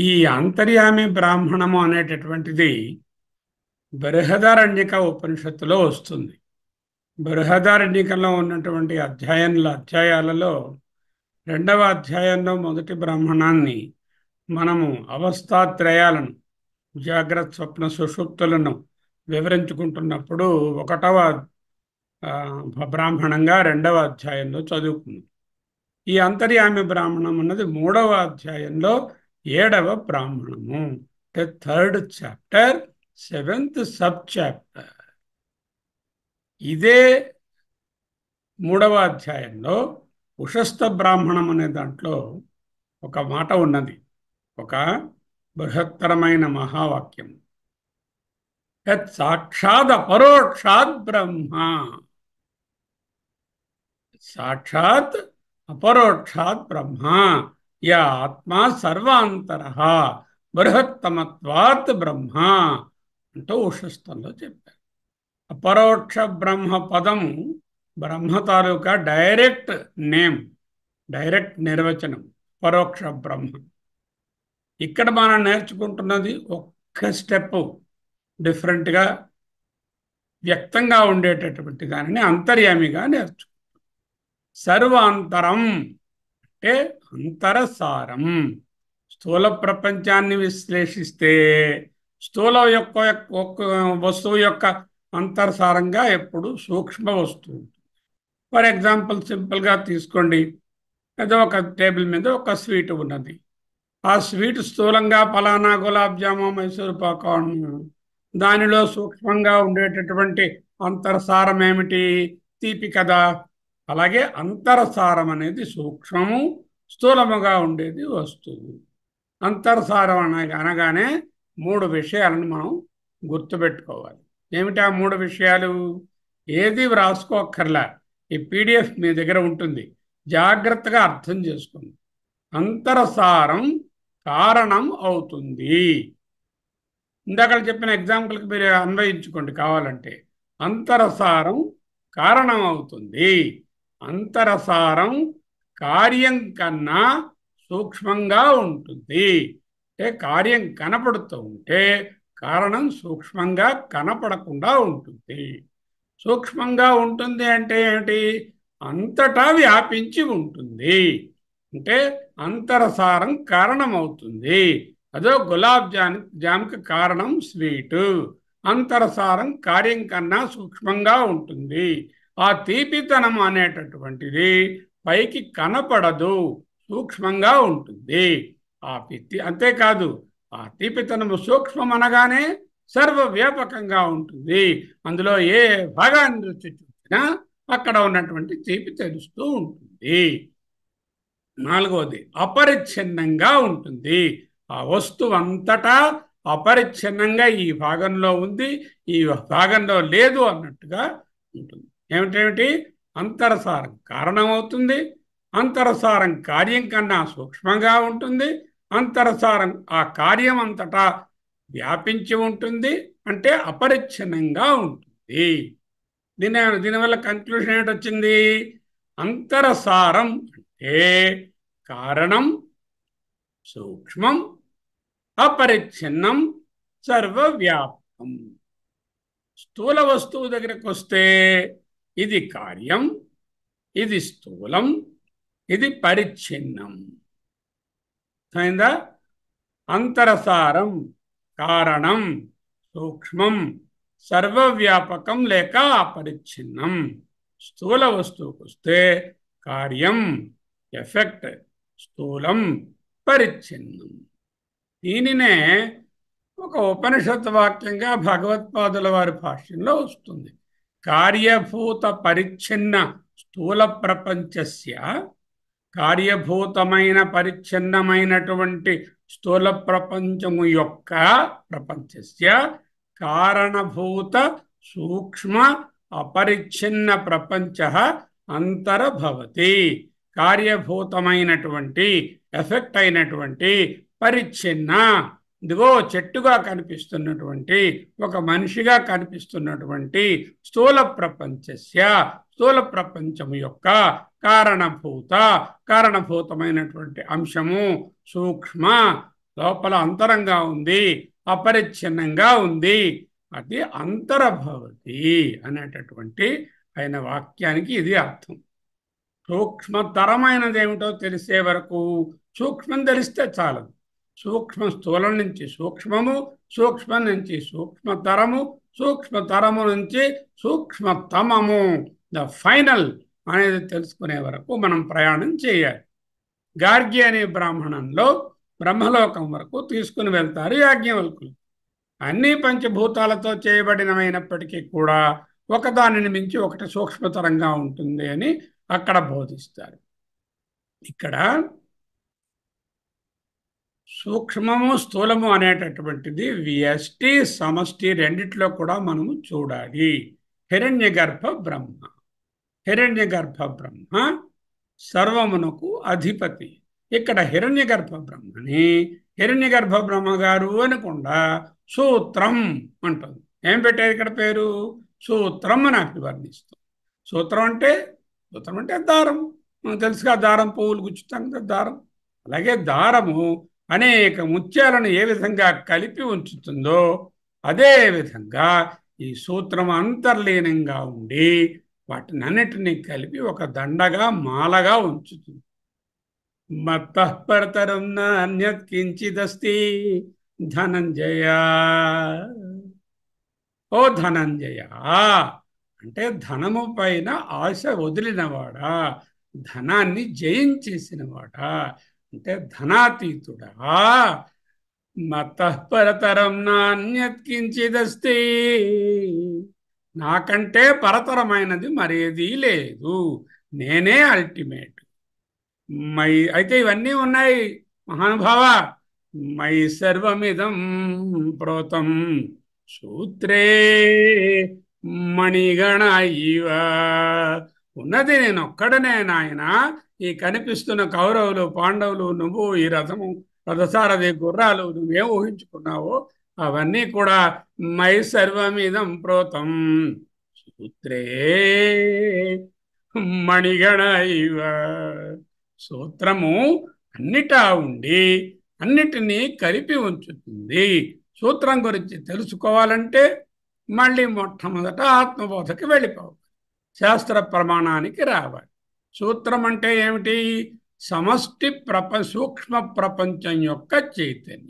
ఈ అంతర్యామి బ్రాహ్మణము అనేటటువంటిది బృహదారణ్యక ఉపనిషత్తులో వస్తుంది బృహదారణ్యకంలో ఉన్నటువంటి అధ్యాయంలో అధ్యాయాలలో రెండవ అధ్యాయంలో మొదటి బ్రాహ్మణాన్ని మనము అవస్థాత్రయాలను జాగ్రత్త స్వప్న సుషుప్తులను వివరించుకుంటున్నప్పుడు ఒకటవ బ్రాహ్మణంగా రెండవ అధ్యాయంలో చదువుకుంది ఈ అంతర్యామి బ్రాహ్మణం అన్నది మూడవ అధ్యాయంలో ఏడవ బ్రాహ్మణము అంటే third chapter seventh sub chapter ఇదే మూడవ అధ్యాయంలో ఉషస్థ బ్రాహ్మణం అనే దాంట్లో ఒక మాట ఉన్నది ఒక బృహత్తరమైన మహావాక్యం సాక్షాద్ సాక్షాత్ అపరోక్షాత్ బ్రహ్మ సాక్షాత్ అపరోక్షాత్ బ్రహ్మ యా ఆత్మ సర్వాంతర బృహత్తమత్వాత్ బ్రహ్మ అంటూ ఉషస్థంలో చెప్పారు అపరోక్ష బ్రహ్మ పదము బ్రహ్మ తాలూకా డైరెక్ట్ నేమ్ డైరెక్ట్ నిర్వచనం పరోక్ష బ్రహ్మ ఇక్కడ మనం నేర్చుకుంటున్నది ఒక్క స్టెప్ డిఫరెంట్గా వ్యక్తంగా ఉండేటటువంటి దానిని అంతర్యామిగా నేర్చుకుంటాం సర్వాంతరం అంటే అంతరసారం స్థూల ప్రపంచాన్ని విశ్లేషిస్తే స్థూల యొక్క ఒక్క వస్తువు యొక్క అంతరసారంగా ఎప్పుడు సూక్ష్మ వస్తువు ఫర్ ఎగ్జాంపుల్ సింపుల్గా తీసుకోండి ఏదో ఒక టేబుల్ మీద ఒక స్వీట్ ఉన్నది ఆ స్వీట్ స్థూలంగా ఫలానా గులాబ్ జాము మైసూరు పాకం దానిలో సూక్ష్మంగా ఉండేటటువంటి అంతరసారం ఏమిటి తీపి కదా అలాగే అంతరసారం అనేది సూక్ష్మము స్థూలముగా ఉండేది వస్తువు అంతర్సారం అనగా అనగానే మూడు విషయాలను మనం గుర్తుపెట్టుకోవాలి ఏమిటి ఆ మూడు విషయాలు ఏది వ్రాసుకోక్కర్లా ఈ పీడిఎఫ్ మీ దగ్గర ఉంటుంది జాగ్రత్తగా అర్థం చేసుకోండి అంతరసారం కారణం అవుతుంది ఇందాక చెప్పిన ఎగ్జాంపుల్కి మీరు అన్వయించుకోండి కావాలంటే అంతరసారం కారణం అవుతుంది అంతరసారం కార్యం కన్నా సూక్ష్మంగా ఉంటుంది అంటే కార్యం కనపడుతూ ఉంటే కారణం సూక్ష్మంగా కనపడకుండా ఉంటుంది సూక్ష్మంగా ఉంటుంది అంటే ఏమిటి అంతటా వ్యాపించి ఉంటుంది అంటే అంతరసారం కారణమవుతుంది అదో గులాబ్ జామ్ జామ్కి కారణం స్వీటు అంతరసారం కార్యం కన్నా సూక్ష్మంగా ఉంటుంది ఆ తీపితనం అనేటటువంటిది పైకి కనపడదు సూక్ష్మంగా ఉంటుంది ఆ పిత్తి అంతేకాదు ఆ తీపితనము సూక్ష్మం అనగానే సర్వవ్యాపకంగా ఉంటుంది అందులో ఏ భాగాన్ని చూసినా అక్కడ ఉన్నటువంటి తీపి తెలుస్తూ ఉంటుంది నాలుగవది అపరిచ్ఛిన్నంగా ఉంటుంది ఆ వస్తువు అంతటా అపరిచ్ఛిన్నంగా ఈ భాగంలో ఉంది ఈ భాగంలో లేదు అన్నట్టుగా ఉంటుంది ఏమిటేమిటి అంతరసారం కారణమవుతుంది అంతరసారం కార్యం కన్నా సూక్ష్మంగా ఉంటుంది అంతరసారం ఆ కార్యం అంతటా వ్యాపించి ఉంటుంది అంటే అపరిచ్ఛిన్నంగా ఉంటుంది దీని దీనివల్ల కన్క్లూషన్ ఏంటొచ్చింది అంతరసారం అంటే కారణం సూక్ష్మం అపరిచ్ఛిన్నం సర్వవ్యాప్తం స్థూల వస్తువు దగ్గరకు వస్తే ఇది కార్యం ఇది స్థూలం ఇది పరిచ్ఛిన్నం అయిందా అంతరసారం కారణం సూక్ష్మం సర్వవ్యాపకం లేక అపరిచ్ఛిన్నం స్థూల వస్తువుకు వస్తే కార్యం ఎఫెక్ట్ స్థూలం పరిచ్ఛిన్నం దీనినే ఒక ఉపనిషత్ వాక్యంగా భగవత్పాదుల వారి భాష్యంలో వస్తుంది కార్యభూత పరిచ్ఛిన్న స్థూల ప్రపంచస్య కార్యభూతమైన పరిచ్ఛిన్నమైనటువంటి స్థూల ప్రపంచము యొక్క ప్రపంచస్య కారణభూత సూక్ష్మ అపరిచ్ఛిన్న ప్రపంచ అంతరభవతి కార్యభూతమైనటువంటి ఎఫెక్ట్ అయినటువంటి పరిచ్ఛిన్న ఇదిగో చెట్టుగా కనిపిస్తున్నటువంటి ఒక మనిషిగా కనిపిస్తున్నటువంటి స్థూల ప్రపంచస్య స్థూల ప్రపంచము యొక్క కారణభూత కారణభూతమైనటువంటి అంశము సూక్ష్మ లోపల అంతరంగా ఉంది అపరిచ్ఛిన్నంగా ఉంది అది అంతరభవతి అనేటటువంటి ఆయన వాక్యానికి ఇది అర్థం సూక్ష్మతరమైనది ఏమిటో తెలిసే వరకు సూక్ష్మం తెలిస్తే చాలదు సూక్ష్మ స్థూలం నుంచి సూక్ష్మము సూక్ష్మం నుంచి సూక్ష్మతరము సూక్ష్మతరము నుంచి సూక్ష్మతమము ద ఫైనల్ అనేది తెలుసుకునే వరకు మనం ప్రయాణం చేయాలి గార్గి అనే బ్రాహ్మణంలో బ్రహ్మలోకం వరకు తీసుకుని వెళ్తారు యాజ్ఞవల్కులు అన్ని పంచభూతాలతో చేయబడినమైనప్పటికీ కూడా ఒకదానిని మించి ఒకటి సూక్ష్మతరంగా ఉంటుంది అని అక్కడ బోధిస్తారు ఇక్కడ సూక్ష్మము స్థూలము అనేటటువంటిది వ్యష్టి సమష్టి రెండిట్లో కూడా మనము చూడాలి హిరణ్య గర్భ బ్రహ్మ హిరణ్య గర్భ బ్రహ్మ సర్వమునకు అధిపతి ఇక్కడ హిరణ్య గర్భ బ్రహ్మని హిరణ్య గర్భ బ్రహ్మ గారు అనకుండా సూత్రం అంటుంది ఏం పెట్టారు ఇక్కడ పేరు సూత్రం అని అభివర్ణిస్తాం సూత్రం అంటే సూత్రం అంటే దారం మనకు తెలుసుగా దారం పువ్వులు గుచ్చుతాం కదా దారం అలాగే దారము అనేక ముత్యాలను ఏ విధంగా కలిపి ఉంచుతుందో అదే విధంగా ఈ సూత్రం అంతర్లీనంగా ఉండి వాటిని అన్నిటినీ కలిపి ఒక దండగా మాలగా ఉంచుతుంది మత్తపరతరం అన్యత్ ధనంజయ ఓ ధనంజయ అంటే ధనము పైన ఆశ వదిలినవాడా ధనాన్ని జయించేసినవాడా అంటే ధనాతీతుడా మతపరతరం నాణ్యత్కించిదస్తి నాకంటే పరతరమైనది మరేదీ లేదు నేనే అల్టిమేట్ మై అయితే ఇవన్నీ ఉన్నాయి మహానుభావ మై సర్వమిదం ప్రోతం సూత్రే మణిగణ ఇవ ఉన్నది నేనొక్కడనే నాయనా ఈ కనిపిస్తున్న కౌరవులు పాండవులు నువ్వు ఈ రథము రథసారథి గుర్రాలు నువ్వేం ఊహించుకున్నావో అవన్నీ కూడా మై సర్వమిదం ప్రోతం సూత్రే మణిగణ ఇవ సూత్రము అన్నిటా ఉండి అన్నిటినీ కలిపి ఉంచుతుంది సూత్రం గురించి తెలుసుకోవాలంటే మళ్ళీ మొట్టమొదట ఆత్మబోధకి వెళ్ళిపోవాలి శాస్త్ర ప్రమాణానికి రావాలి సూత్రం అంటే ఏమిటి సమష్టి ప్రప సూక్ష్మ ప్రపంచం యొక్క చైతన్యం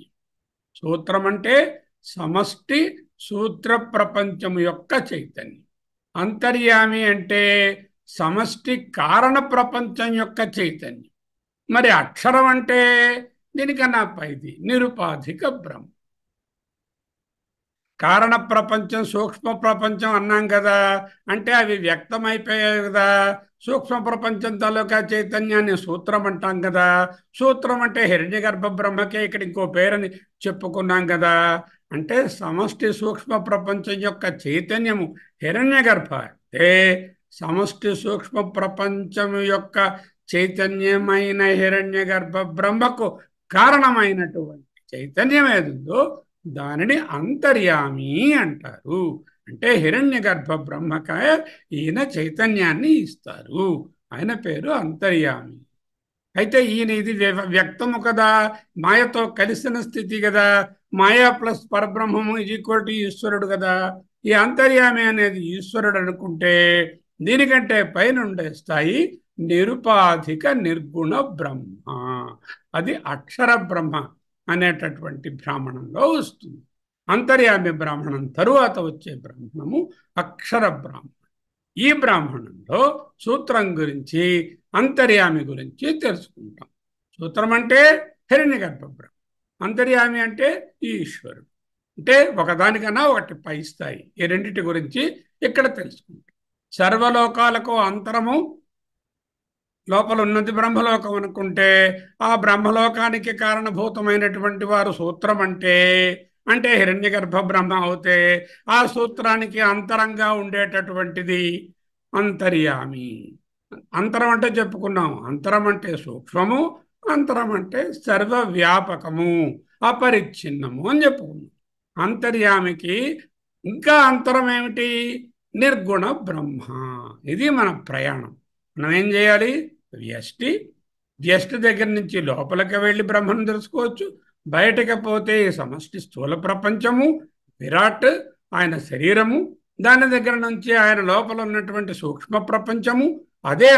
సూత్రం అంటే సమష్టి సూత్ర ప్రపంచం యొక్క చైతన్యం అంతర్యామి అంటే సమష్టి కారణ ప్రపంచం యొక్క చైతన్యం మరి అక్షరం అంటే దీనికన్నా పైది నిరుపాధిక బ్రహ్మ కారణ ప్రపంచం సూక్ష్మ ప్రపంచం అన్నాం కదా అంటే అవి వ్యక్తమైపోయాయి కదా సూక్ష్మ ప్రపంచం తాలూకా చైతన్యాన్ని సూత్రం అంటాం కదా సూత్రం అంటే హిరణ్య గర్భ బ్రహ్మకే ఇక్కడ ఇంకో పేరని చెప్పుకున్నాం కదా అంటే సమష్టి సూక్ష్మ ప్రపంచం యొక్క చైతన్యము హిరణ్య గర్భ అంటే సమష్టి సూక్ష్మ ప్రపంచం యొక్క చైతన్యమైన హిరణ్య గర్భ బ్రహ్మకు కారణమైనటువంటి చైతన్యం ఏదో దానిని అంతర్యామి అంటారు అంటే హిరణ్య గర్భ బ్రహ్మకాయ ఈయన చైతన్యాన్ని ఇస్తారు ఆయన పేరు అంతర్యామి అయితే ఈయన ఇది వ్యక్తము కదా మాయతో కలిసిన స్థితి కదా మాయా ప్లస్ పరబ్రహ్మము ఇది కోటి ఈశ్వరుడు కదా ఈ అంతర్యామి అనేది ఈశ్వరుడు అనుకుంటే దీనికంటే పైన ఉండే స్థాయి నిరుపాధిక నిర్గుణ బ్రహ్మ అది అక్షర బ్రహ్మ అనేటటువంటి బ్రాహ్మణంలో వస్తుంది అంతర్యామి బ్రాహ్మణం తరువాత వచ్చే బ్రాహ్మణము అక్షర బ్రాహ్మణం ఈ బ్రాహ్మణంలో సూత్రం గురించి అంతర్యామి గురించి తెలుసుకుంటాం సూత్రం అంటే గర్భ బ్రాహ్మణం అంతర్యామి అంటే ఈశ్వరుడు అంటే ఒకదానికన్నా ఒకటి పై స్థాయి ఈ రెండింటి గురించి ఇక్కడ తెలుసుకుంటాం సర్వలోకాలకు అంతరము లోపల ఉన్నది బ్రహ్మలోకం అనుకుంటే ఆ బ్రహ్మలోకానికి కారణభూతమైనటువంటి వారు సూత్రం అంటే అంటే హిరణ్యగర్భ బ్రహ్మ అవుతే ఆ సూత్రానికి అంతరంగా ఉండేటటువంటిది అంతర్యామి అంతరం అంటే చెప్పుకున్నాం అంతరం అంటే సూక్ష్మము అంతరం అంటే సర్వవ్యాపకము అపరిచ్ఛిన్నము అని చెప్పుకున్నాం అంతర్యామికి ఇంకా అంతరం ఏమిటి నిర్గుణ బ్రహ్మ ఇది మన ప్రయాణం మనం ఏం చేయాలి వ్యష్టి వ్యష్టి దగ్గర నుంచి లోపలికి వెళ్ళి బ్రహ్మను తెలుసుకోవచ్చు బయటకు పోతే సమష్టి స్థూల ప్రపంచము విరాట్ ఆయన శరీరము దాని దగ్గర నుంచి ఆయన లోపల ఉన్నటువంటి సూక్ష్మ ప్రపంచము అదే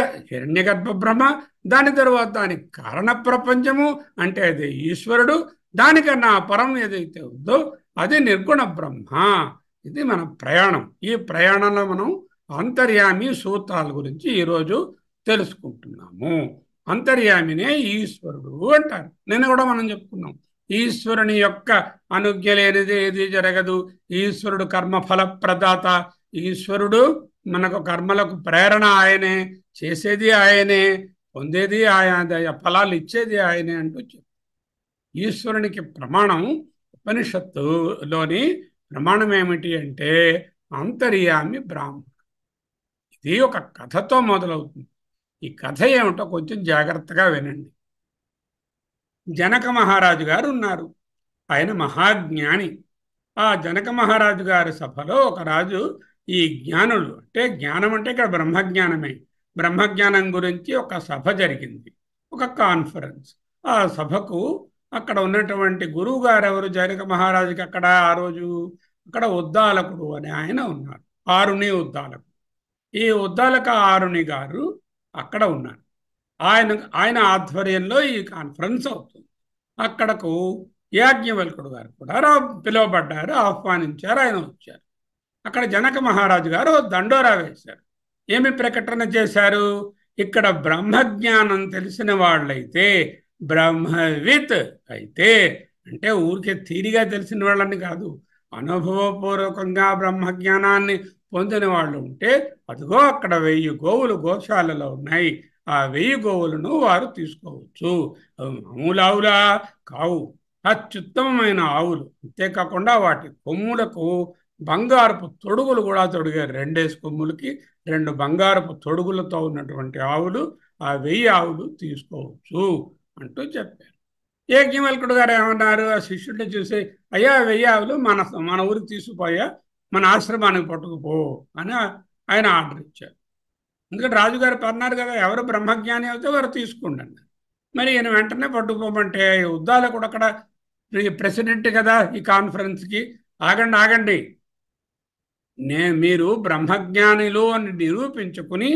గర్భ బ్రహ్మ దాని తర్వాత దాని కారణ ప్రపంచము అంటే అది ఈశ్వరుడు దానికన్నా పరం ఏదైతే ఉందో అది నిర్గుణ బ్రహ్మ ఇది మన ప్రయాణం ఈ ప్రయాణంలో మనం అంతర్యామి సూత్రాల గురించి ఈరోజు తెలుసుకుంటున్నాము అంతర్యామినే ఈశ్వరుడు అంటారు నిన్న కూడా మనం చెప్పుకున్నాం ఈశ్వరుని యొక్క అనుజ్ఞ లేనిది ఏది జరగదు ఈశ్వరుడు కర్మఫల ప్రదాత ఈశ్వరుడు మనకు కర్మలకు ప్రేరణ ఆయనే చేసేది ఆయనే పొందేది ఆయన ఫలాలు ఇచ్చేది ఆయనే అంటూ ఈశ్వరునికి ప్రమాణం ఉపనిషత్తులోని ప్రమాణం ఏమిటి అంటే అంతర్యామి బ్రాహ్మణ ఇది ఒక కథతో మొదలవుతుంది ఈ కథ ఏమిటో కొంచెం జాగ్రత్తగా వినండి జనక మహారాజు గారు ఉన్నారు ఆయన మహాజ్ఞాని ఆ జనక మహారాజు గారి సభలో ఒక రాజు ఈ జ్ఞానులు అంటే జ్ఞానం అంటే ఇక్కడ బ్రహ్మజ్ఞానమే బ్రహ్మజ్ఞానం గురించి ఒక సభ జరిగింది ఒక కాన్ఫరెన్స్ ఆ సభకు అక్కడ ఉన్నటువంటి గురువు గారు ఎవరు జనక మహారాజుకి అక్కడ ఆ రోజు అక్కడ ఉద్దాలకుడు అని ఆయన ఉన్నారు ఆరుని ఉద్దాలకుడు ఈ ఉద్దాలక ఆరుని గారు అక్కడ ఉన్నారు ఆయన ఆయన ఆధ్వర్యంలో ఈ కాన్ఫరెన్స్ అవుతుంది అక్కడకు యాజ్ఞవల్కుడు గారు కూడా పిలువబడ్డారు ఆహ్వానించారు ఆయన వచ్చారు అక్కడ జనక మహారాజు గారు దండోరా వేశారు ఏమి ప్రకటన చేశారు ఇక్కడ బ్రహ్మజ్ఞానం తెలిసిన వాళ్ళైతే బ్రహ్మవిత్ అయితే అంటే ఊరికే తీరిగా తెలిసిన వాళ్ళని కాదు అనుభవపూర్వకంగా బ్రహ్మజ్ఞానాన్ని పొందిన వాళ్ళు ఉంటే అదిగో అక్కడ వెయ్యి గోవులు గోశాలలో ఉన్నాయి ఆ వెయ్యి గోవులను వారు తీసుకోవచ్చు మామూలు ఆవులా కావు అత్యుత్తమమైన ఆవులు అంతేకాకుండా వాటి కొమ్ములకు బంగారపు తొడుగులు కూడా తొడిగారు రెండేసి కొమ్ములకి రెండు బంగారపు తొడుగులతో ఉన్నటువంటి ఆవులు ఆ వెయ్యి ఆవులు తీసుకోవచ్చు అంటూ చెప్పారు ఏకిమల్కుడు గారు ఏమన్నారు ఆ శిష్యుడిని చూసి అయ్యా వెయ్యి ఆవులు మన మన ఊరికి తీసుకుపోయా మన ఆశ్రమానికి పట్టుకుపో అని ఆయన ఆర్డర్ ఇచ్చారు ఎందుకంటే రాజుగారు అన్నారు కదా ఎవరు బ్రహ్మజ్ఞాని అయితే వారు తీసుకుండండి మరి ఈయన వెంటనే పట్టుకోమంటే ఉద్దాలకు అక్కడ ప్రెసిడెంట్ కదా ఈ కాన్ఫరెన్స్కి ఆగండి ఆగండి నే మీరు బ్రహ్మజ్ఞానిలు అని నిరూపించుకుని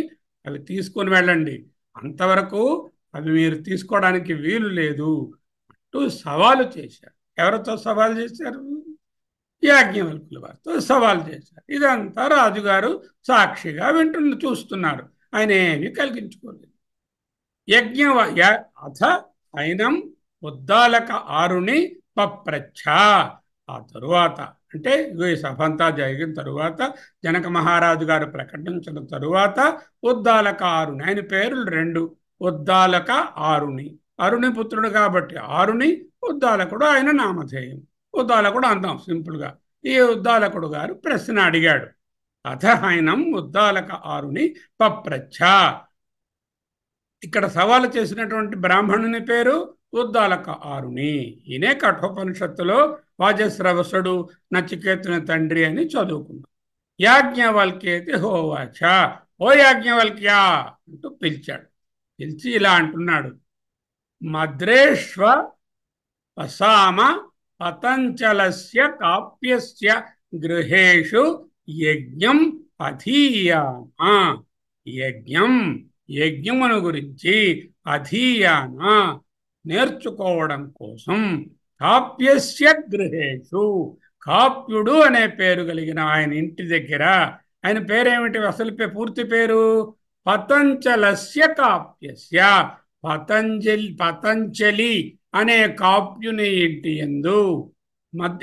అవి తీసుకొని వెళ్ళండి అంతవరకు అవి మీరు తీసుకోవడానికి వీలు లేదు అంటూ సవాలు చేశారు ఎవరితో సవాలు చేశారు యాజ్ఞవల్కుల వారితో సవాల్ చేశారు ఇదంతా రాజుగారు సాక్షిగా వింటున్న చూస్తున్నారు ఆయన ఏమి కలిగించుకోలేదు యజ్ఞ అథ అయినం ఉద్దాలక ఆరుని పప్రచ్ఛ ఆ తరువాత అంటే ఈ సభ అంతా జరిగిన తరువాత జనక మహారాజు గారు ప్రకటించిన తరువాత ఉద్దాలక ఆరుని ఆయన పేర్లు రెండు ఉద్దాలక ఆరుని అరుణి పుత్రుడు కాబట్టి ఆరుని ఉద్దాలకుడు ఆయన నామధేయం ఉద్దాలకుడు అందాం సింపుల్గా ఈ ఉద్దాలకుడు గారు ప్రశ్న అడిగాడు అధహైనం ఉద్దాలక ఆరుని పప్రచ్ఛ ఇక్కడ సవాలు చేసినటువంటి బ్రాహ్మణుని పేరు ఉద్దాలక ఆరుని ఈయనే కఠోపనిషత్తులో వాజశ్రవసుడు నచికేతుని తండ్రి అని చదువుకున్నాం యాజ్ఞవల్కేతి హోవాచ ఓ యాజ్ఞవల్క్యా అంటూ పిలిచాడు పిలిచి ఇలా అంటున్నాడు మద్రేష్వ వసామ పతంచలస్య కాప్యస్య గృహేషు యజ్ఞం అధీయానా యజ్ఞం యజ్ఞమును గురించి అధీయానా నేర్చుకోవడం కోసం కాప్యస్య గృహేషు కాప్యుడు అనే పేరు కలిగిన ఆయన ఇంటి దగ్గర ఆయన పేరేమిటి అసలు పూర్తి పేరు పతంచలస్య కాప్యస్య పతంజలి పతంజలి అనే కాప్యుని ఇంటి ఎందు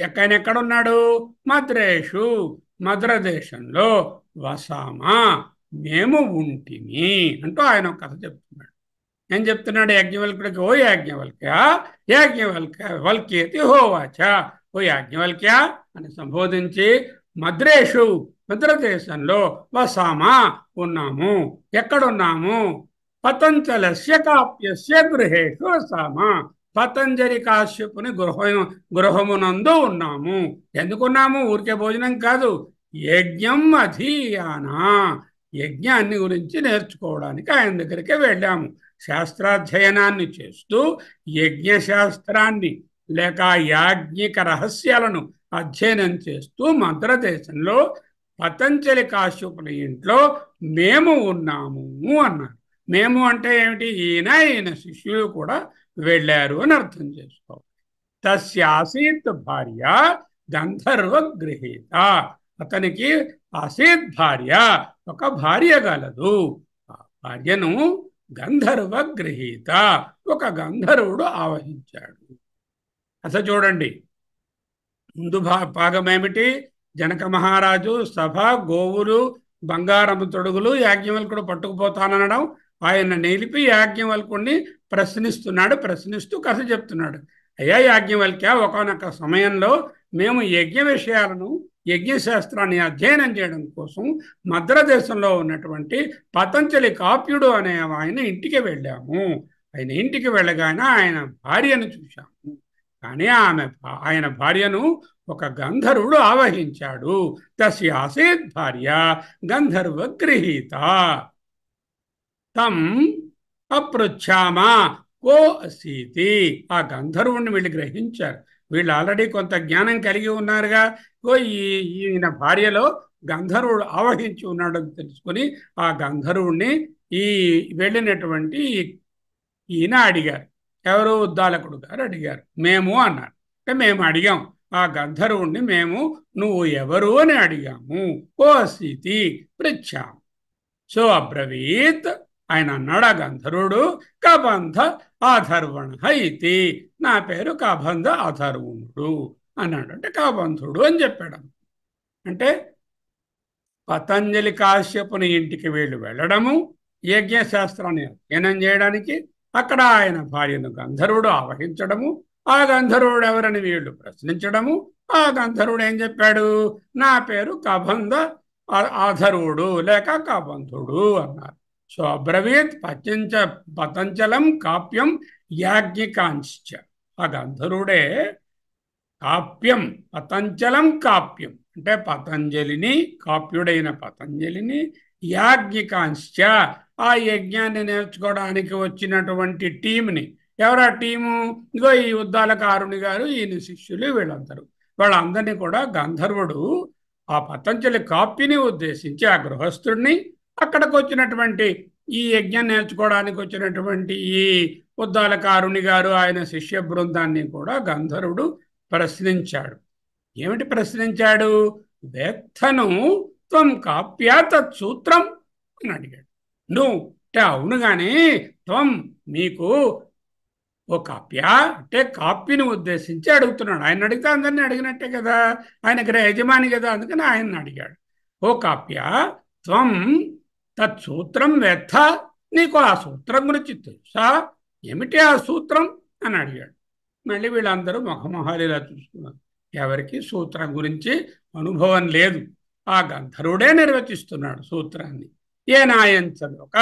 ఎక్కడ ఎక్కడున్నాడు మద్రేషు మద్ర దేశంలో వసామా మేము ఉంటిని అంటూ ఆయన ఒక కథ చెప్తున్నాడు ఏం చెప్తున్నాడు యాజ్ఞవల్క్యుడికి ఓ యాజ్ఞవల్క్య యాజ్ఞవల్క వల్కేతి హోవాచ ఓ యాజ్ఞవల్క్య అని సంబోధించి మద్రేషు మద్రదేశంలో వసామా ఉన్నాము ఎక్కడున్నాము పతంచలస్య కాప్యస్య గృహేషు వసామా పతంజలి కాశ్యపుని గృహ గృహమునందు ఉన్నాము ఎందుకున్నాము ఊరికే భోజనం కాదు యజ్ఞం అధీయాన యజ్ఞాన్ని గురించి నేర్చుకోవడానికి ఆయన దగ్గరికి వెళ్ళాము శాస్త్రాధ్యయనాన్ని చేస్తూ యజ్ఞశాస్త్రాన్ని లేక యాజ్ఞిక రహస్యాలను అధ్యయనం చేస్తూ మంత్రదేశంలో పతంజలి కాశ్యపుని ఇంట్లో మేము ఉన్నాము అన్నారు మేము అంటే ఏమిటి ఈయన ఈయన శిష్యులు కూడా వెళ్ళారు అని అర్థం చేసుకోవాలి తస్యాసీత్ భార్య గంధర్వ గృహీత అతనికి ఆసీత్ భార్య ఒక భార్య గలదు ఆ భార్యను గంధర్వ గృహీత ఒక గంధర్వుడు ఆవహించాడు అసలు చూడండి ముందు భా భాగం ఏమిటి జనక మహారాజు సభ గోవులు బంగారం తొడుగులు యాజ్ఞవల్కుడు పట్టుకుపోతాననడం ఆయన నిలిపి యాజ్ఞవల్కుణ్ణి ప్రశ్నిస్తున్నాడు ప్రశ్నిస్తూ కథ చెప్తున్నాడు అయ్యా యాజ్ఞవల్క్య ఒకనొక సమయంలో మేము యజ్ఞ విషయాలను యజ్ఞశాస్త్రాన్ని అధ్యయనం చేయడం కోసం మద్రదేశంలో ఉన్నటువంటి పతంజలి కాప్యుడు అనే ఆయన ఇంటికి వెళ్ళాము ఆయన ఇంటికి వెళ్ళగానే ఆయన భార్యను చూశాము కానీ ఆమె ఆయన భార్యను ఒక గంధర్వుడు ఆవహించాడు తస్యాసీత్ భార్య గంధర్వ గృహీత తం అపృచ్ఛామా కో అసీతి ఆ గంధర్వుణ్ణి వీళ్ళు గ్రహించారు వీళ్ళు ఆల్రెడీ కొంత జ్ఞానం కలిగి ఉన్నారుగా ఓ ఈయన భార్యలో గంధర్వుడు ఆవహించి ఉన్నాడు తెలుసుకొని ఆ గంధర్వుణ్ణి ఈ వెళ్ళినటువంటి ఈయన అడిగారు ఎవరు ఉద్దాలకుడు గారు అడిగారు మేము అన్నారు అంటే మేము అడిగాం ఆ గంధర్వుణ్ణి మేము నువ్వు ఎవరు అని అడిగాము ఓ అసీతి పృచ్చాం సో అబ్రవీత్ ఆయన అన్నాడు ఆ గంధర్వుడు కబంధ ఆధర్వణ ఇది నా పేరు కబంధ ఆధర్వుడు అన్నాడు అంటే కబంధుడు అని చెప్పాడు అంటే పతంజలి కాశ్యపుని ఇంటికి వీళ్ళు వెళ్ళడము యజ్ఞశాస్త్రాన్ని అధ్యయనం చేయడానికి అక్కడ ఆయన భార్యను గంధర్వుడు ఆవహించడము ఆ గంధర్వుడు ఎవరని వీళ్ళు ప్రశ్నించడము ఆ గంధర్వుడు ఏం చెప్పాడు నా పేరు కబంధ ఆధర్వుడు లేక కబంధుడు అన్నారు అబ్రవీత్ పతంచ పతంచలం కాప్యం యాజ్ఞికాంశ్చ ఆ గంధర్వుడే కాప్యం పతంచలం కాప్యం అంటే పతంజలిని కాప్యుడైన పతంజలిని యాజ్ఞికాంశ్చ ఆ యజ్ఞాన్ని నేర్చుకోవడానికి వచ్చినటువంటి టీంని ఎవరా టీము ఇగో ఈ ఉద్దాల కారుణి గారు ఈయన శిష్యులు వీళ్ళందరూ వాళ్ళందరినీ కూడా గంధర్వుడు ఆ పతంజలి కాపీని ఉద్దేశించి ఆ గృహస్థుడిని అక్కడికి వచ్చినటువంటి ఈ యజ్ఞం నేర్చుకోవడానికి వచ్చినటువంటి ఈ ఉద్దాలకారుణి గారు ఆయన శిష్య బృందాన్ని కూడా గంధర్వుడు ప్రశ్నించాడు ఏమిటి ప్రశ్నించాడు వ్యక్తను త్వం కాప్యా సూత్రం అని అడిగాడు నువ్వు అంటే అవును గాని త్వం మీకు ఓ కాప్యా అంటే కాప్యని ఉద్దేశించి అడుగుతున్నాడు ఆయన అడిగితే అందరినీ అడిగినట్టే కదా ఆయన యజమాని కదా అందుకని ఆయన అడిగాడు ఓ కాప్యా త్వం తత్సూత్రం వ్యర్థ నీకు ఆ సూత్రం గురించి తెలుసా ఏమిటి ఆ సూత్రం అని అడిగాడు మళ్ళీ వీళ్ళందరూ ముఖమొహాలు చూసుకున్నారు ఎవరికి సూత్రం గురించి అనుభవం లేదు ఆ గంధర్వుడే నిర్వచిస్తున్నాడు సూత్రాన్ని ఏ నాయంచ లోక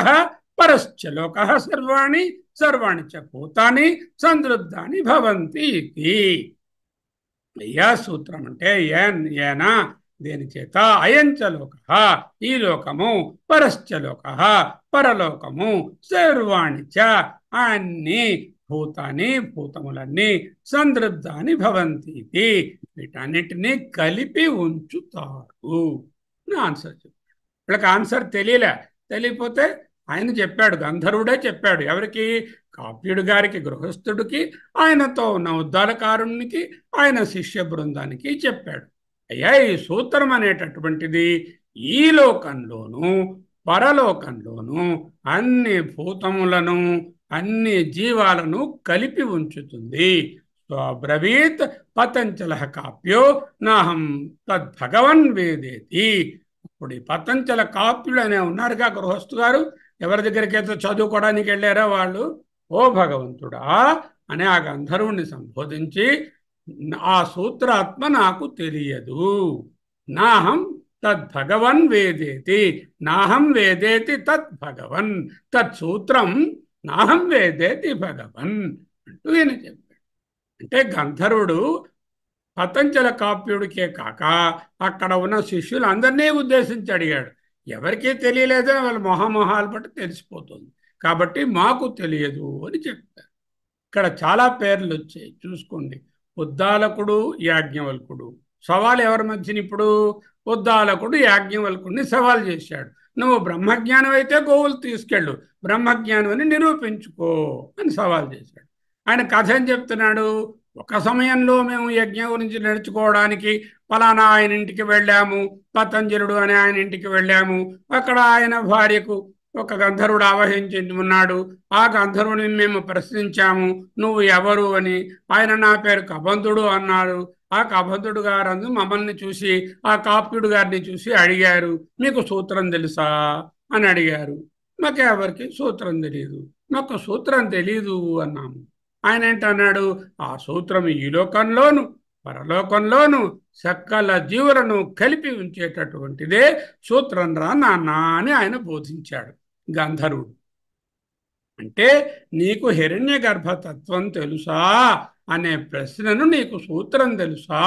పరశ్చ లోక సర్వాణి సర్వాణి చ భూతాన్ని సందృద్ధాన్ని భవంతి అయ్యా సూత్రం అంటే ఏనా దేని చేత అయంచ లోక ఈ లోకము పరశ్చలోక పరలోకము సర్వాణిచ అన్ని భూతాన్ని భూతములన్నీ సందృద్ధాన్ని భవంతి వీటన్నిటినీ కలిపి ఉంచుతారు ఆన్సర్ చెప్పాడు వీళ్ళకి ఆన్సర్ తెలియలే తెలియపోతే ఆయన చెప్పాడు గంధర్వుడే చెప్పాడు ఎవరికి కాప్యుడు గారికి గృహస్థుడికి ఆయనతో ఉన్న ఉద్దాలకారునికి ఆయన శిష్య బృందానికి చెప్పాడు అయ్యా ఈ సూత్రం అనేటటువంటిది ఈ లోకంలోనూ పరలోకంలోనూ అన్ని భూతములను అన్ని జీవాలను కలిపి ఉంచుతుంది స్వబ్రవీత్ పతంచల కాప్యో నాహం తద్భగవన్ వేదేతి ఇప్పుడు ఈ పతంచల కాప్యులు అనే ఉన్నారుగా గృహస్థు గారు ఎవరి దగ్గరికి అయితే చదువుకోవడానికి వెళ్ళారో వాళ్ళు ఓ భగవంతుడా అనే ఆ గంధర్వుణ్ణి సంబోధించి ఆ సూత్రాత్మ నాకు తెలియదు నాహం తద్భగవన్ వేదేతి నాహం వేదేతి తద్భగవన్ తత్సూత్రం నాహం వేదేతి భగవన్ అంటూ ఈయన చెప్పాడు అంటే గంధర్వుడు పతంజల కాప్యుడికే కాక అక్కడ ఉన్న శిష్యులందరినీ ఉద్దేశించి అడిగాడు ఎవరికీ తెలియలేదని వాళ్ళ మొహమొహాలు బట్టి తెలిసిపోతుంది కాబట్టి మాకు తెలియదు అని చెప్తారు ఇక్కడ చాలా పేర్లు వచ్చాయి చూసుకోండి ఉద్దాలకుడు యాజ్ఞవల్కుడు సవాల్ ఎవరి మధ్యన ఇప్పుడు ఉద్దాలకుడు యాజ్ఞవల్కుడిని సవాల్ చేశాడు నువ్వు బ్రహ్మజ్ఞానం అయితే గోవులు తీసుకెళ్ళు బ్రహ్మజ్ఞానం అని నిరూపించుకో అని సవాల్ చేశాడు ఆయన కథ ఏం చెప్తున్నాడు ఒక సమయంలో మేము యజ్ఞం గురించి నడుచుకోవడానికి పలానా ఆయన ఇంటికి వెళ్ళాము పతంజలుడు అని ఆయన ఇంటికి వెళ్ళాము అక్కడ ఆయన భార్యకు ఒక గంధర్వుడు ఆవహించి ఉన్నాడు ఆ గంధర్వుని మేము ప్రశ్నించాము నువ్వు ఎవరు అని ఆయన నా పేరు కబంధుడు అన్నారు ఆ కబంధుడు గారు మమ్మల్ని చూసి ఆ కాపుకుడు గారిని చూసి అడిగారు మీకు సూత్రం తెలుసా అని అడిగారు మాకెవరికి సూత్రం తెలియదు మాకు సూత్రం తెలీదు అన్నాము ఆయన ఏంటన్నాడు ఆ సూత్రం ఈ లోకంలోను పరలోకంలోను సకల జీవులను కలిపి ఉంచేటటువంటిదే సూత్రం రా నాన్న అని ఆయన బోధించాడు గంధర్వుడు అంటే నీకు హిరణ్య గర్భతత్వం తెలుసా అనే ప్రశ్నను నీకు సూత్రం తెలుసా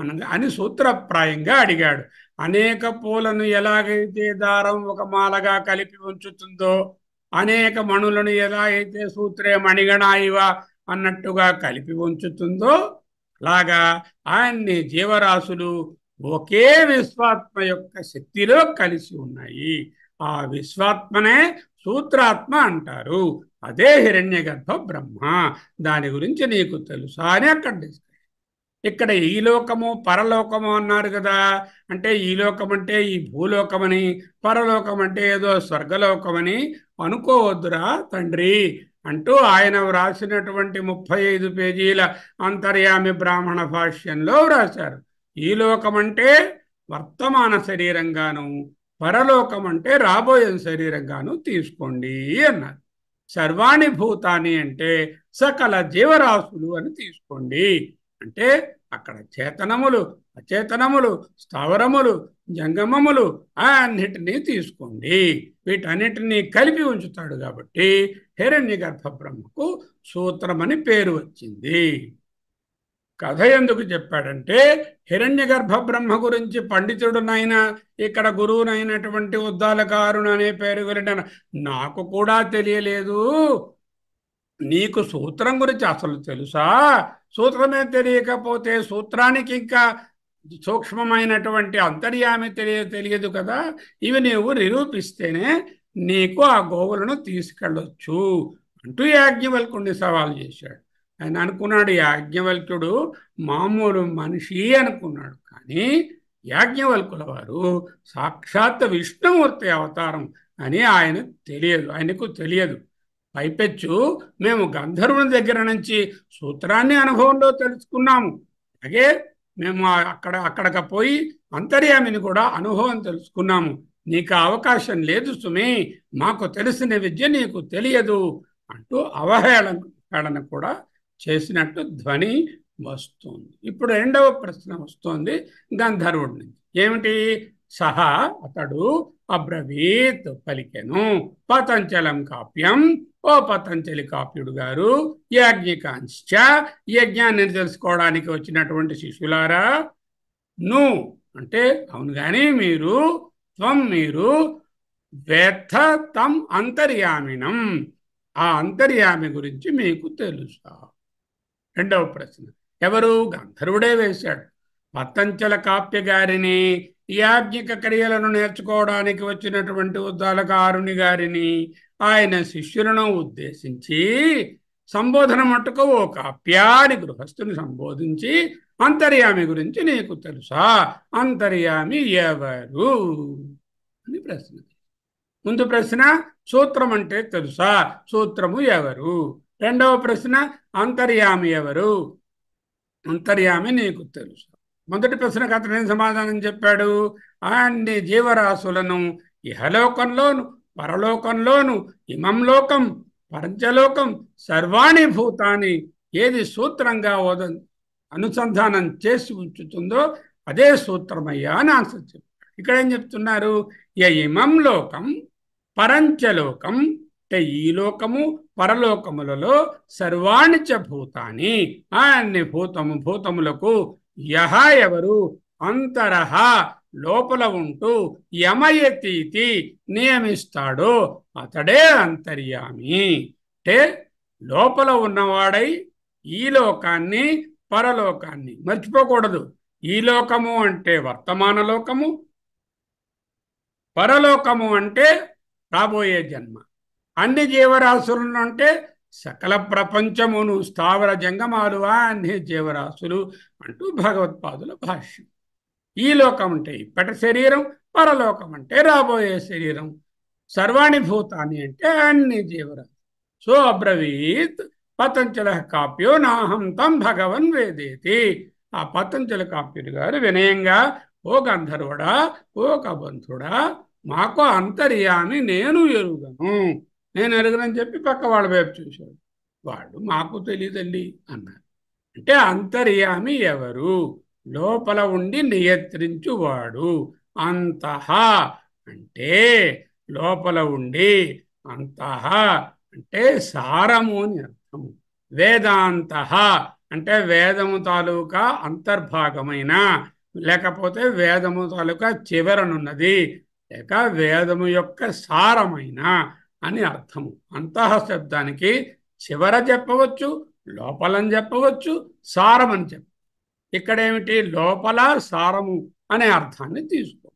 అనగా అని సూత్రప్రాయంగా అడిగాడు అనేక పూలను ఎలాగైతే దారం ఒక మాలగా కలిపి ఉంచుతుందో అనేక మణులను ఎలాగైతే సూత్రే మణిగణాయివా అన్నట్టుగా కలిపి ఉంచుతుందో అలాగా ఆయన్ని జీవరాశులు ఒకే విశ్వాత్మ యొక్క శక్తిలో కలిసి ఉన్నాయి ఆ విశ్వాత్మనే సూత్రాత్మ అంటారు అదే హిరణ్య గర్భ బ్రహ్మ దాని గురించి నీకు తెలుసా అని అక్కడ ఇక్కడ ఈ లోకము పరలోకము అన్నారు కదా అంటే ఈ లోకం అంటే ఈ భూలోకమని పరలోకం అంటే ఏదో స్వర్గలోకమని అనుకోవద్దురా తండ్రి అంటూ ఆయన వ్రాసినటువంటి ముప్పై ఐదు పేజీల అంతర్యామి బ్రాహ్మణ భాష్యంలో వ్రాశారు ఈ లోకం అంటే వర్తమాన శరీరంగాను పరలోకం అంటే రాబోయే శరీరంగాను తీసుకోండి అన్నారు సర్వాణి భూతాన్ని అంటే సకల జీవరాశులు అని తీసుకోండి అంటే అక్కడ చేతనములు అచేతనములు స్థావరములు జంగమములు అన్నిటినీ తీసుకోండి వీటన్నిటినీ కలిపి ఉంచుతాడు కాబట్టి హిరణ్య గర్భ బ్రహ్మకు సూత్రమని పేరు వచ్చింది కథ ఎందుకు చెప్పాడంటే హిరణ్య గర్భ బ్రహ్మ గురించి పండితుడునైనా ఇక్కడ గురువునైనటువంటి ఉద్దాలకారుడు అనే పేరు గురించి నాకు కూడా తెలియలేదు నీకు సూత్రం గురించి అసలు తెలుసా సూత్రమే తెలియకపోతే సూత్రానికి ఇంకా సూక్ష్మమైనటువంటి అంతర్యామి తెలియ తెలియదు కదా ఇవి నీవు నిరూపిస్తేనే నీకు ఆ గోవులను తీసుకెళ్ళొచ్చు అంటూ యాజ్ఞవల్కుణ్ణి సవాల్ చేశాడు ఆయన అనుకున్నాడు యాజ్ఞవల్క్యుడు మామూలు మనిషి అనుకున్నాడు కానీ యాజ్ఞవల్కుల వారు సాక్షాత్ విష్ణుమూర్తి అవతారం అని ఆయన తెలియదు ఆయనకు తెలియదు పైపెచ్చు మేము గంధర్వుని దగ్గర నుంచి సూత్రాన్ని అనుభవంలో తెలుసుకున్నాము అలాగే మేము అక్కడ అక్కడికి పోయి అంతర్యామిని కూడా అనుభవం తెలుసుకున్నాము నీకు అవకాశం లేదు సుమి మాకు తెలిసిన విద్య నీకు తెలియదు అంటూ అవహేళన కూడా చేసినట్టు ధ్వని వస్తుంది ఇప్పుడు రెండవ ప్రశ్న వస్తుంది గంధర్వుడి నుంచి ఏమిటి సహా అతడు అబ్రవీత్ పలికెను పతంచలం కాప్యం ఓ పతంచలి కాప్యుడు గారు యాజ్ఞికాంశ యజ్ఞాన్ని తెలుసుకోవడానికి వచ్చినటువంటి శిష్యులారా ను అంటే అవును కానీ మీరు త్వం మీరు వ్యర్థ తం అంతర్యామినం ఆ అంతర్యామి గురించి మీకు తెలుసా రెండవ ప్రశ్న ఎవరు గంధర్వుడే వేశాడు పతంచల కాప్య గారిని యాజ్ఞిక క్రియలను నేర్చుకోవడానికి వచ్చినటువంటి ఉద్దాలకారుని గారిని ఆయన శిష్యులను ఉద్దేశించి సంబోధన మట్టుకు ఓ కాప్యాని గృహస్థుని సంబోధించి అంతర్యామి గురించి నీకు తెలుసా అంతర్యామి ఎవరు అని ప్రశ్న ముందు ప్రశ్న సూత్రం అంటే తెలుసా సూత్రము ఎవరు రెండవ ప్రశ్న అంతర్యామి ఎవరు అంతర్యామి నీకు తెలుసు మొదటి ప్రశ్నకు అతను ఏం సమాధానం చెప్పాడు అన్ని జీవరాశులను ఇహలోకంలోను పరలోకంలోను ఇమం లోకం పరంచలోకం సర్వాణి భూతాన్ని ఏది సూత్రంగా ఓద అనుసంధానం చేసి ఉంచుతుందో అదే సూత్రమయ్యా అని ఆన్సర్ చెప్పాడు ఇక్కడ ఏం చెప్తున్నారు ఇమం లోకం పరంచలోకం అంటే ఈ లోకము పరలోకములలో సర్వాణిచ భూతాన్ని అన్ని భూతము భూతములకు యహ ఎవరు అంతరహ లోపల ఉంటూ యమయతీతి నియమిస్తాడో అతడే అంతర్యామి అంటే లోపల ఉన్నవాడై ఈ లోకాన్ని పరలోకాన్ని మర్చిపోకూడదు ఈ లోకము అంటే వర్తమాన లోకము పరలోకము అంటే రాబోయే జన్మ అన్ని జీవరాశులు అంటే సకల ప్రపంచమును స్థావర జంగమాలు అన్ని జీవరాశులు అంటూ భగవత్పాదుల భాష్యం ఈ లోకం అంటే ఇప్పటి శరీరం పరలోకం అంటే రాబోయే శరీరం సర్వాణి భూతాన్ని అంటే అన్ని జీవరాశి సో అబ్రవీత్ పతంచల కాప్యో నాహం తం భగవన్ వేదేతి ఆ పతంచల కాప్యుడు గారు వినయంగా ఓ గంధర్వుడా ఓ కబంధుడా మాకు అంతర్యాన్ని నేను ఎరుగను నేను అడగనని చెప్పి పక్క వాళ్ళ వైపు చూశాడు వాళ్ళు మాకు తెలియదండి అన్నారు అంటే అంతర్యామి ఎవరు లోపల ఉండి నియంత్రించువాడు అంతః అంటే లోపల ఉండి అంతః అంటే సారము అని అర్థం వేదాంత అంటే వేదము తాలూకా అంతర్భాగమైన లేకపోతే వేదము తాలూకా చివరనున్నది లేక వేదము యొక్క సారమైన అని అర్థము అంతః శబ్దానికి చివర చెప్పవచ్చు లోపలని చెప్పవచ్చు సారమని చెప్ప ఇక్కడేమిటి లోపల సారము అనే అర్థాన్ని తీసుకో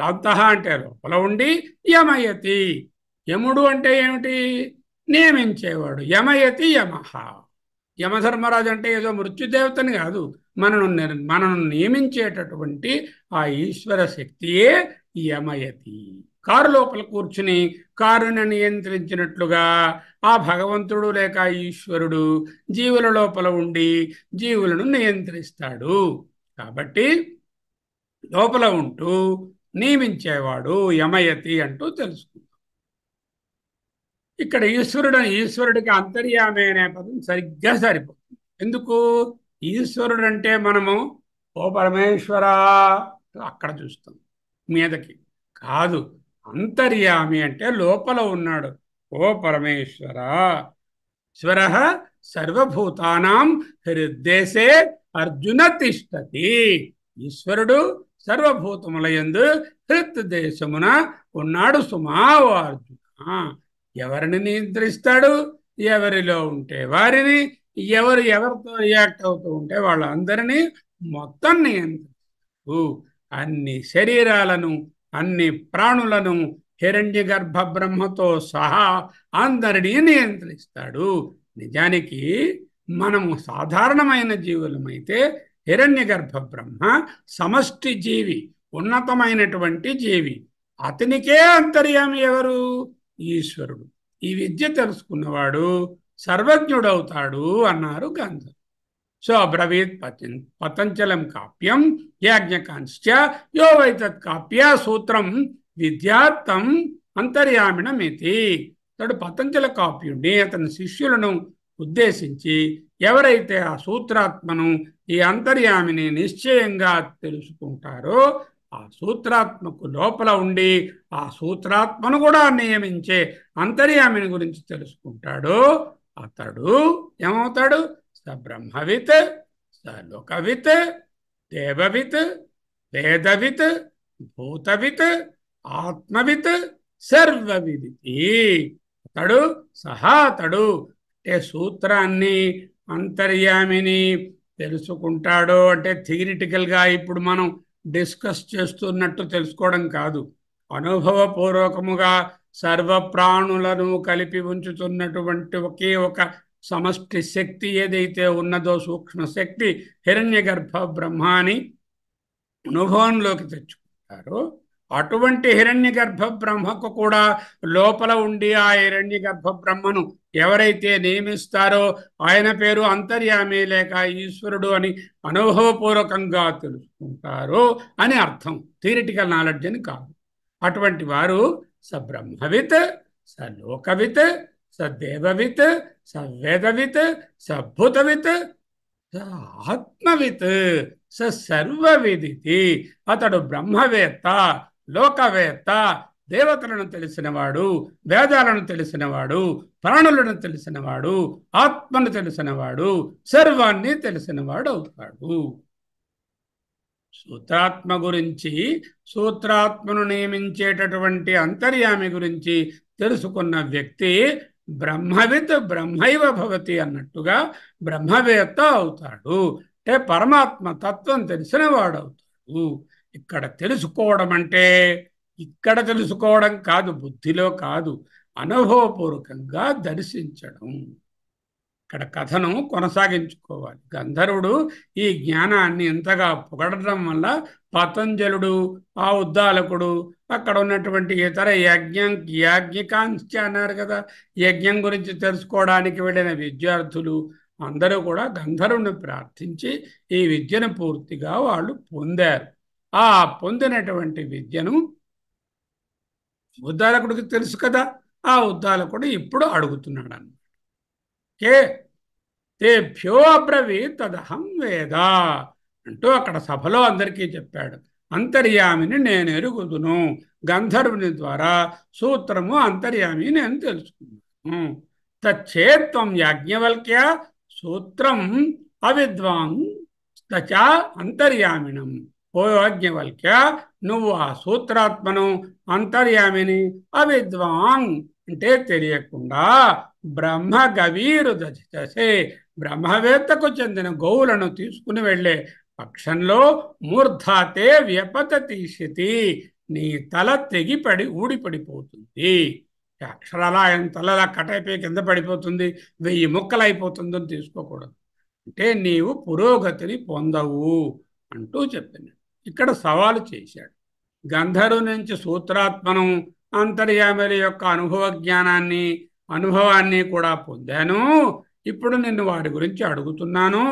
లబ్ధ అంటే లోపల ఉండి యమయతి యముడు అంటే ఏమిటి నియమించేవాడు యమయతి యమహ యమధర్మరాజు అంటే ఏదో మృత్యుదేవతని కాదు మనను మనను నియమించేటటువంటి ఆ ఈశ్వర శక్తియే యమయతి కారు లోపల కూర్చుని కారుని నియంత్రించినట్లుగా ఆ భగవంతుడు లేక ఈశ్వరుడు జీవుల లోపల ఉండి జీవులను నియంత్రిస్తాడు కాబట్టి లోపల ఉంటూ నియమించేవాడు యమయతి అంటూ తెలుసుకుంటాం ఇక్కడ ఈశ్వరుడు ఈశ్వరుడికి అంతర్యామి అనే పదం సరిగ్గా సరిపోతుంది ఎందుకు ఈశ్వరుడు అంటే మనము ఓ పరమేశ్వర అక్కడ చూస్తాం మీదకి కాదు అంతర్యామి అంటే లోపల ఉన్నాడు ఓ పరమేశ్వర ఈశ్వర సర్వభూతానం హృద్దేశే అర్జున తిష్టతి ఈశ్వరుడు సర్వభూతముల ఎందు హృత్ దేశమున ఉన్నాడు సుమా ఓ అర్జున ఎవరిని నియంత్రిస్తాడు ఎవరిలో ఉంటే వారిని ఎవరు ఎవరితో రియాక్ట్ అవుతూ ఉంటే వాళ్ళందరినీ మొత్తం నియంత్రిస్తాడు అన్ని శరీరాలను అన్ని ప్రాణులను హిరణ్య గర్భ బ్రహ్మతో సహా అందరినీ నియంత్రిస్తాడు నిజానికి మనము సాధారణమైన జీవులమైతే హిరణ్య గర్భ బ్రహ్మ సమష్టి జీవి ఉన్నతమైనటువంటి జీవి అతనికే అంతర్యామి ఎవరు ఈశ్వరుడు ఈ విద్య తెలుసుకున్నవాడు సర్వజ్ఞుడవుతాడు అన్నారు గాంధర్వ సో బ్రవీత్ పతి పతంజలం కాప్యం యాజ్ఞకాంశ యో వైతత్ కాప్య సూత్రం విద్యార్థం అంతర్యామిణమితి అతడు పతంజల కాప్యుడిని అతని శిష్యులను ఉద్దేశించి ఎవరైతే ఆ సూత్రాత్మను ఈ అంతర్యామిని నిశ్చయంగా తెలుసుకుంటారో ఆ సూత్రాత్మకు లోపల ఉండి ఆ సూత్రాత్మను కూడా నియమించే అంతర్యామిని గురించి తెలుసుకుంటాడు అతడు ఏమవుతాడు స బ్రహ్మవిత్ స లోకవిత్ దేవవిత్ వేదవిత్ భూతవిత్ ఆత్మవిత్ సర్వవిదితి అతడు సహా అతడు అంటే సూత్రాన్ని అంతర్యామిని తెలుసుకుంటాడు అంటే థియరిటికల్గా ఇప్పుడు మనం డిస్కస్ చేస్తున్నట్టు తెలుసుకోవడం కాదు అనుభవపూర్వకముగా సర్వ ప్రాణులను కలిపి ఉంచుతున్నటువంటి ఒకే ఒక సమష్టి శక్తి ఏదైతే ఉన్నదో సూక్ష్మశక్తి హిరణ్య గర్భ బ్రహ్మాని అనుభవంలోకి తెచ్చుకుంటారు అటువంటి హిరణ్య గర్భ బ్రహ్మకు కూడా లోపల ఉండి ఆ హిరణ్య గర్భ బ్రహ్మను ఎవరైతే నియమిస్తారో ఆయన పేరు అంతర్యామి లేక ఈశ్వరుడు అని అనుభవపూర్వకంగా తెలుసుకుంటారో అని అర్థం థియరిటికల్ నాలెడ్జ్ అని కాదు అటువంటి వారు స బ్రహ్మవిత్ స లోకవిత్ స దేవవిత్ స వేదవిత్ స భూతవిత్ స ఆత్మవిత్ స సర్వవిదితి అతడు బ్రహ్మవేత్త లోకవేత్త దేవతలను తెలిసినవాడు వేదాలను తెలిసినవాడు ప్రాణులను తెలిసినవాడు ఆత్మను తెలిసినవాడు సర్వాన్ని తెలిసినవాడు అవుతాడు సూత్రాత్మ గురించి సూత్రాత్మను నియమించేటటువంటి అంతర్యామి గురించి తెలుసుకున్న వ్యక్తి బ్రహ్మవిత్ బ్రహ్మైవ భవతి అన్నట్టుగా బ్రహ్మవేత్త అవుతాడు అంటే పరమాత్మ తత్వం తెలిసిన వాడవుతాడు ఇక్కడ తెలుసుకోవడం అంటే ఇక్కడ తెలుసుకోవడం కాదు బుద్ధిలో కాదు అనుభవపూర్వకంగా దర్శించడం ఇక్కడ కథను కొనసాగించుకోవాలి గంధర్వుడు ఈ జ్ఞానాన్ని ఇంతగా పొగడటం వల్ల పతంజలుడు ఆ ఉద్దాలకుడు అక్కడ ఉన్నటువంటి ఇతర యజ్ఞం యాజ్ఞికాంశ అన్నారు కదా యజ్ఞం గురించి తెలుసుకోవడానికి వెళ్ళిన విద్యార్థులు అందరూ కూడా గంధర్వుని ప్రార్థించి ఈ విద్యను పూర్తిగా వాళ్ళు పొందారు ఆ పొందినటువంటి విద్యను ఉద్దాలకుడికి తెలుసు కదా ఆ ఉద్దాలకుడు ఇప్పుడు అడుగుతున్నాడు కే తేభ్యో అబ్రవీత్ తదహం వేద అంటూ అక్కడ సభలో అందరికీ చెప్పాడు అంతర్యామిని నేను ఎరుగుదును గంధర్వుని ద్వారా సూత్రము అంతర్యామి నేను తెలుసుకున్నాను తచ్చేత్వం యాజ్ఞవల్క్య సూత్రం అవిద్వాం తచ అంతర్యామిణం ఓ యాజ్ఞవల్క్య నువ్వు ఆ సూత్రాత్మను అంతర్యామిని అవిద్వాంగ్ అంటే తెలియకుండా బ్రహ్మ గవీరు దశే బ్రహ్మవేత్తకు చెందిన గోవులను తీసుకుని వెళ్లే పక్షంలో మూర్ధాతే వ్యపత తీసితి నీ తల తెగిపడి ఊడిపడిపోతుంది అక్షరాలా ఆయన తలలా అయిపోయి కింద పడిపోతుంది వెయ్యి ముక్కలైపోతుందని తీసుకోకూడదు అంటే నీవు పురోగతిని పొందవు అంటూ చెప్పినాడు ఇక్కడ సవాలు చేశాడు గంధర్వు నుంచి సూత్రాత్మను అంతర్యాముల యొక్క అనుభవ జ్ఞానాన్ని అనుభవాన్ని కూడా పొందాను ఇప్పుడు నిన్ను వాడి గురించి అడుగుతున్నాను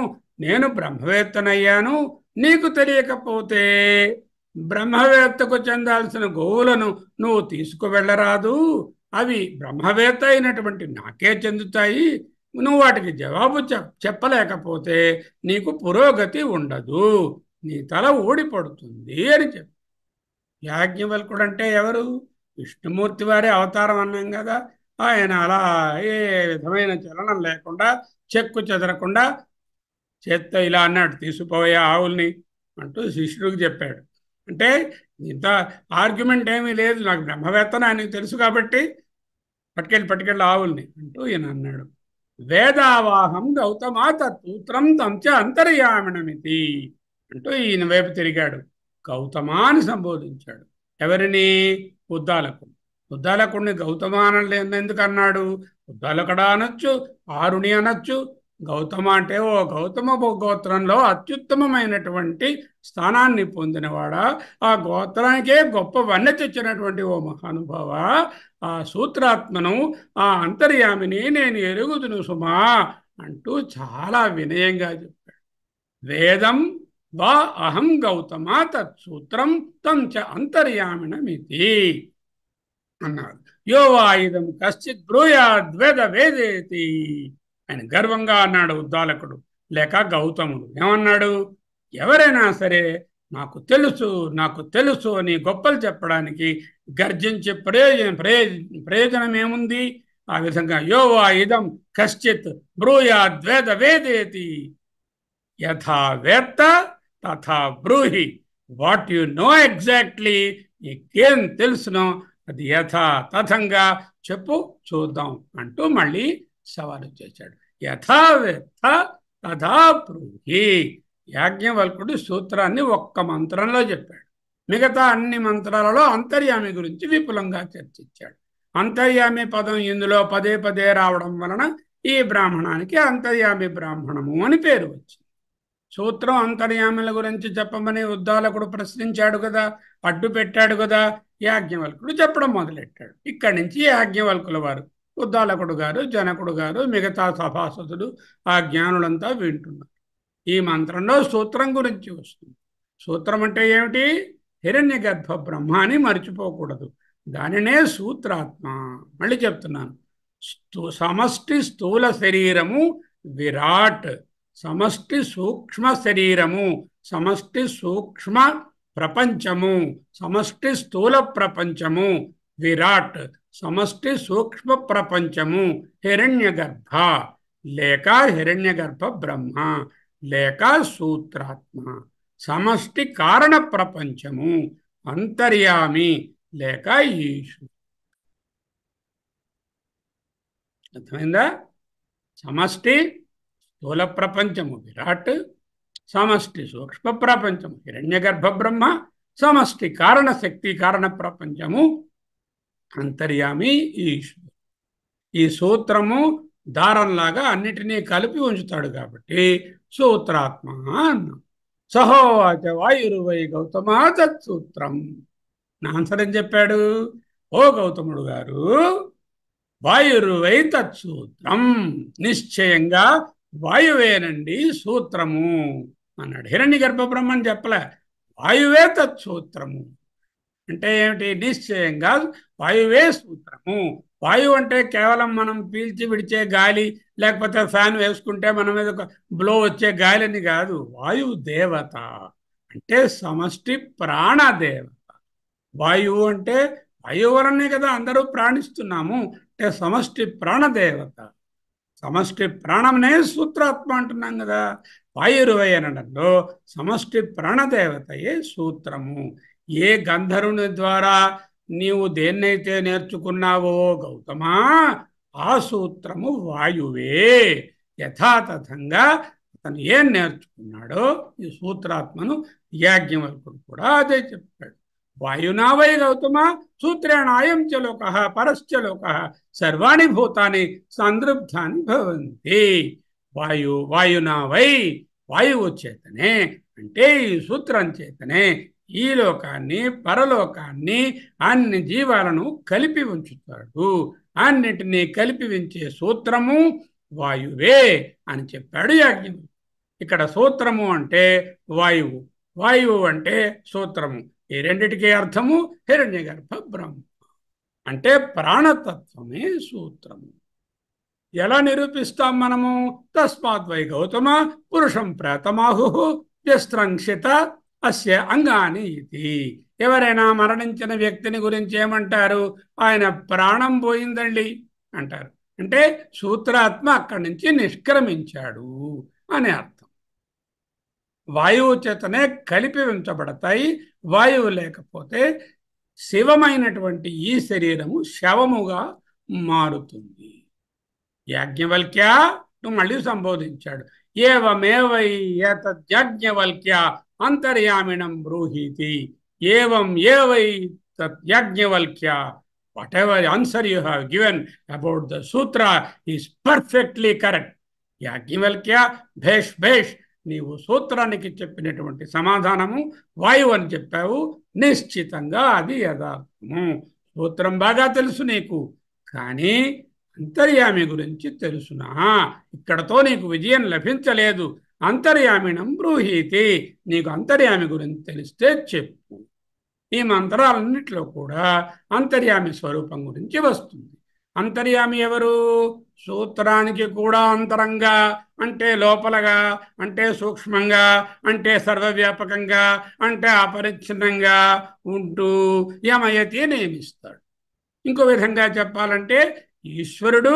నేను బ్రహ్మవేత్తనయ్యాను నీకు తెలియకపోతే బ్రహ్మవేత్తకు చెందాల్సిన గోవులను నువ్వు తీసుకువెళ్ళరాదు అవి బ్రహ్మవేత్త అయినటువంటి నాకే చెందుతాయి నువ్వు వాటికి జవాబు చెప్పలేకపోతే నీకు పురోగతి ఉండదు నీ తల ఊడిపడుతుంది అని చెప్పి యాజ్ఞవల్కుడు అంటే ఎవరు విష్ణుమూర్తి వారే అవతారం అన్నాం కదా ఆయన అలా ఏ విధమైన చలనం లేకుండా చెక్కు చెదరకుండా చేత్త ఇలా అన్నాడు తీసుకుపోయే ఆవుల్ని అంటూ శిష్యుడికి చెప్పాడు అంటే ఇంత ఆర్గ్యుమెంట్ ఏమీ లేదు నాకు బ్రహ్మవేత్తన ఆయనకు తెలుసు కాబట్టి పట్టుకెళ్ళి పట్టుకెళ్ళి ఆవుల్ని అంటూ ఈయన అన్నాడు వేదావాహం గౌతమా తూత్రం తంచ అంతర్యామిణమితి అంటూ ఈయన వైపు తిరిగాడు గౌతమాన్ని సంబోధించాడు ఎవరిని ఉద్దాలకుడు ఉద్దాలకుడిని గౌతమానండి ఎందుకు అన్నాడు ఉద్దాలకడా అనొచ్చు ఆరుణి అనొచ్చు గౌతమ అంటే ఓ గౌతమ గోత్రంలో అత్యుత్తమమైనటువంటి స్థానాన్ని పొందినవాడా ఆ గోత్రానికే గొప్ప వన్నె తెచ్చినటువంటి ఓ మహానుభావ ఆ సూత్రాత్మను ఆ అంతర్యామిని నేను ఎరుగుదును సుమా అంటూ చాలా వినయంగా చెప్పాడు వేదం వా అహం గౌతమ తత్సూత్రం తం చ అంతర్యామిణమితి అన్నారు యో వా ఇదం కశ్చిత్ బ్రూయాద్వేద వేదేతి ఆయన గర్వంగా అన్నాడు ఉద్దాలకుడు లేక గౌతముడు ఏమన్నాడు ఎవరైనా సరే నాకు తెలుసు నాకు తెలుసు అని గొప్పలు చెప్పడానికి గర్జించే ప్రయోజన ప్రయోజనం ఏముంది ఆ విధంగా యోవా ఇదం కశ్చిత్ బ్రూయాద్వేద వేదేతి యథావేత్త తథా బ్రూహి వాట్ యు నో ఎగ్జాక్ట్లీ నీకేం తెలుసునో అది యథాతథంగా చెప్పు చూద్దాం అంటూ మళ్ళీ సవాలు చేశాడు యథావేత్త తథా బ్రూహి యాజ్ఞవల్కుడు సూత్రాన్ని ఒక్క మంత్రంలో చెప్పాడు మిగతా అన్ని మంత్రాలలో అంతర్యామి గురించి విపులంగా చర్చించాడు అంతర్యామి పదం ఇందులో పదే పదే రావడం వలన ఈ బ్రాహ్మణానికి అంతర్యామి బ్రాహ్మణము అని పేరు వచ్చింది సూత్రం అంతర్యాముల గురించి చెప్పమని ఉద్దాలకుడు ప్రశ్నించాడు కదా అడ్డు పెట్టాడు కదా యాజ్ఞవల్కుడు చెప్పడం మొదలెట్టాడు ఇక్కడి నుంచి యాజ్ఞవల్కుల వారు ఉద్దాలకుడు గారు జనకుడు గారు మిగతా సభాసదుడు ఆ జ్ఞానులంతా వింటున్నారు ఈ మంత్రంలో సూత్రం గురించి వస్తుంది సూత్రం అంటే ఏమిటి హిరణ్య గర్భ బ్రహ్మాని మర్చిపోకూడదు దానినే సూత్రాత్మ మళ్ళీ చెప్తున్నాను సమష్టి స్థూల శరీరము విరాట్ సమష్టి సూక్ష్మ శరీరము సమష్టి సూక్ష్మ ప్రపంచము సమష్టి స్థూల ప్రపంచము విరాట్ సమష్టి సూక్ష్మ ప్రపంచము హిరణ్య గర్భ లేక హిరణ్య గర్భ బ్రహ్మ లేక సూత్రాత్మ సమష్టి కారణ ప్రపంచము అంతర్యామి లేక ఈశు అర్థమైందా సమష్టి స్థూల ప్రపంచము విరాట్ సమష్టి సూక్ష్మ ప్రపంచము గర్భ బ్రహ్మ సమష్టి కారణ శక్తి కారణ ప్రపంచము అంతర్యామి ఈశ్వరుడు ఈ సూత్రము దారంలాగా అన్నిటినీ కలిపి ఉంచుతాడు కాబట్టి సూత్రాత్మ అన్నాం సహోవాచ వాయురువై గౌతమ తత్సూత్రం నాన్సర్ ఏం చెప్పాడు ఓ గౌతముడు గారు వాయురువై తత్సూత్రం నిశ్చయంగా వాయువేనండి సూత్రము అన్నాడు హిరణ్య గర్భబ్రహ్మని చెప్పలే వాయువే తత్సూత్రము అంటే ఏమిటి నిశ్చయంగా వాయువే సూత్రము వాయువు అంటే కేవలం మనం పీల్చి విడిచే గాలి లేకపోతే ఫ్యాన్ వేసుకుంటే మన మీద బ్లో వచ్చే గాలిని కాదు వాయువు దేవత అంటే సమష్టి ప్రాణదేవత వాయువు అంటే వాయువు వలనే కదా అందరూ ప్రాణిస్తున్నాము అంటే సమష్టి ప్రాణదేవత సమష్టి ప్రాణమనే సూత్రాత్మ అంటున్నాం కదా వాయురువై అనడంలో సమష్టి ప్రాణదేవతయే సూత్రము ఏ గంధర్వుని ద్వారా నీవు దేన్నైతే నేర్చుకున్నావో గౌతమా ఆ సూత్రము వాయువే యథాతథంగా అతను ఏం నేర్చుకున్నాడో ఈ సూత్రాత్మను యాజ్ఞవల్కుడు కూడా అదే చెప్పాడు వాయునా వై గౌతమ సూత్రేణాయం చ లోక పరశ్చ లోక సర్వాణి భూతాన్ని సందృబ్ధాన్ని భవంతి వాయు వాయునా వై వాయువు చేతనే అంటే ఈ సూత్రం చేతనే ఈ లోకాన్ని పరలోకాన్ని అన్ని జీవాలను కలిపి ఉంచుతాడు అన్నిటినీ కలిపి ఉంచే సూత్రము వాయువే అని చెప్పాడు యాజ్ఞ ఇక్కడ సూత్రము అంటే వాయువు వాయువు అంటే సూత్రము ఈ రెండిటికీ అర్థము హిరణ్య గర్భ బ్రహ్మ అంటే ప్రాణతత్వమే సూత్రము ఎలా నిరూపిస్తాం మనము తస్మాత్ వై గౌతమ పురుషం ప్రేతమాహు వ్యస్త్రంక్షిత అస్య అంగాని ఇది ఎవరైనా మరణించిన వ్యక్తిని గురించి ఏమంటారు ఆయన ప్రాణం పోయిందండి అంటారు అంటే సూత్రాత్మ అక్కడి నుంచి నిష్క్రమించాడు అని అర్థం వాయువు చేతనే కలిపి ఉంచబడతాయి వాయువు లేకపోతే శివమైనటువంటి ఈ శరీరము శవముగా మారుతుంది యాజ్ఞవల్క్య మళ్ళీ సంబోధించాడు ఏవమేవై యజ్ఞవల్క్య అంతర్యామిణం బ్రూహీతి ఏవం ఏవై తజ్ఞవల్క్య whatever answer you have given about the sutra is perfectly correct Yajnavalkya భేష్ భేష్ నీవు సూత్రానికి చెప్పినటువంటి సమాధానము వాయువు అని చెప్పావు నిశ్చితంగా అది యథార్థము సూత్రం బాగా తెలుసు నీకు కానీ అంతర్యామి గురించి తెలుసునా ఇక్కడతో నీకు విజయం లభించలేదు అంతర్యామినం బ్రూహీతి నీకు అంతర్యామి గురించి తెలిస్తే చెప్పు ఈ మంత్రాలన్నింటిలో కూడా అంతర్యామి స్వరూపం గురించి వస్తుంది అంతర్యామి ఎవరు సూత్రానికి కూడా అంతరంగా అంటే లోపలగా అంటే సూక్ష్మంగా అంటే సర్వవ్యాపకంగా అంటే అపరిచ్ఛిన్నంగా ఉంటూ యమయతి నియమిస్తాడు ఇంకో విధంగా చెప్పాలంటే ఈశ్వరుడు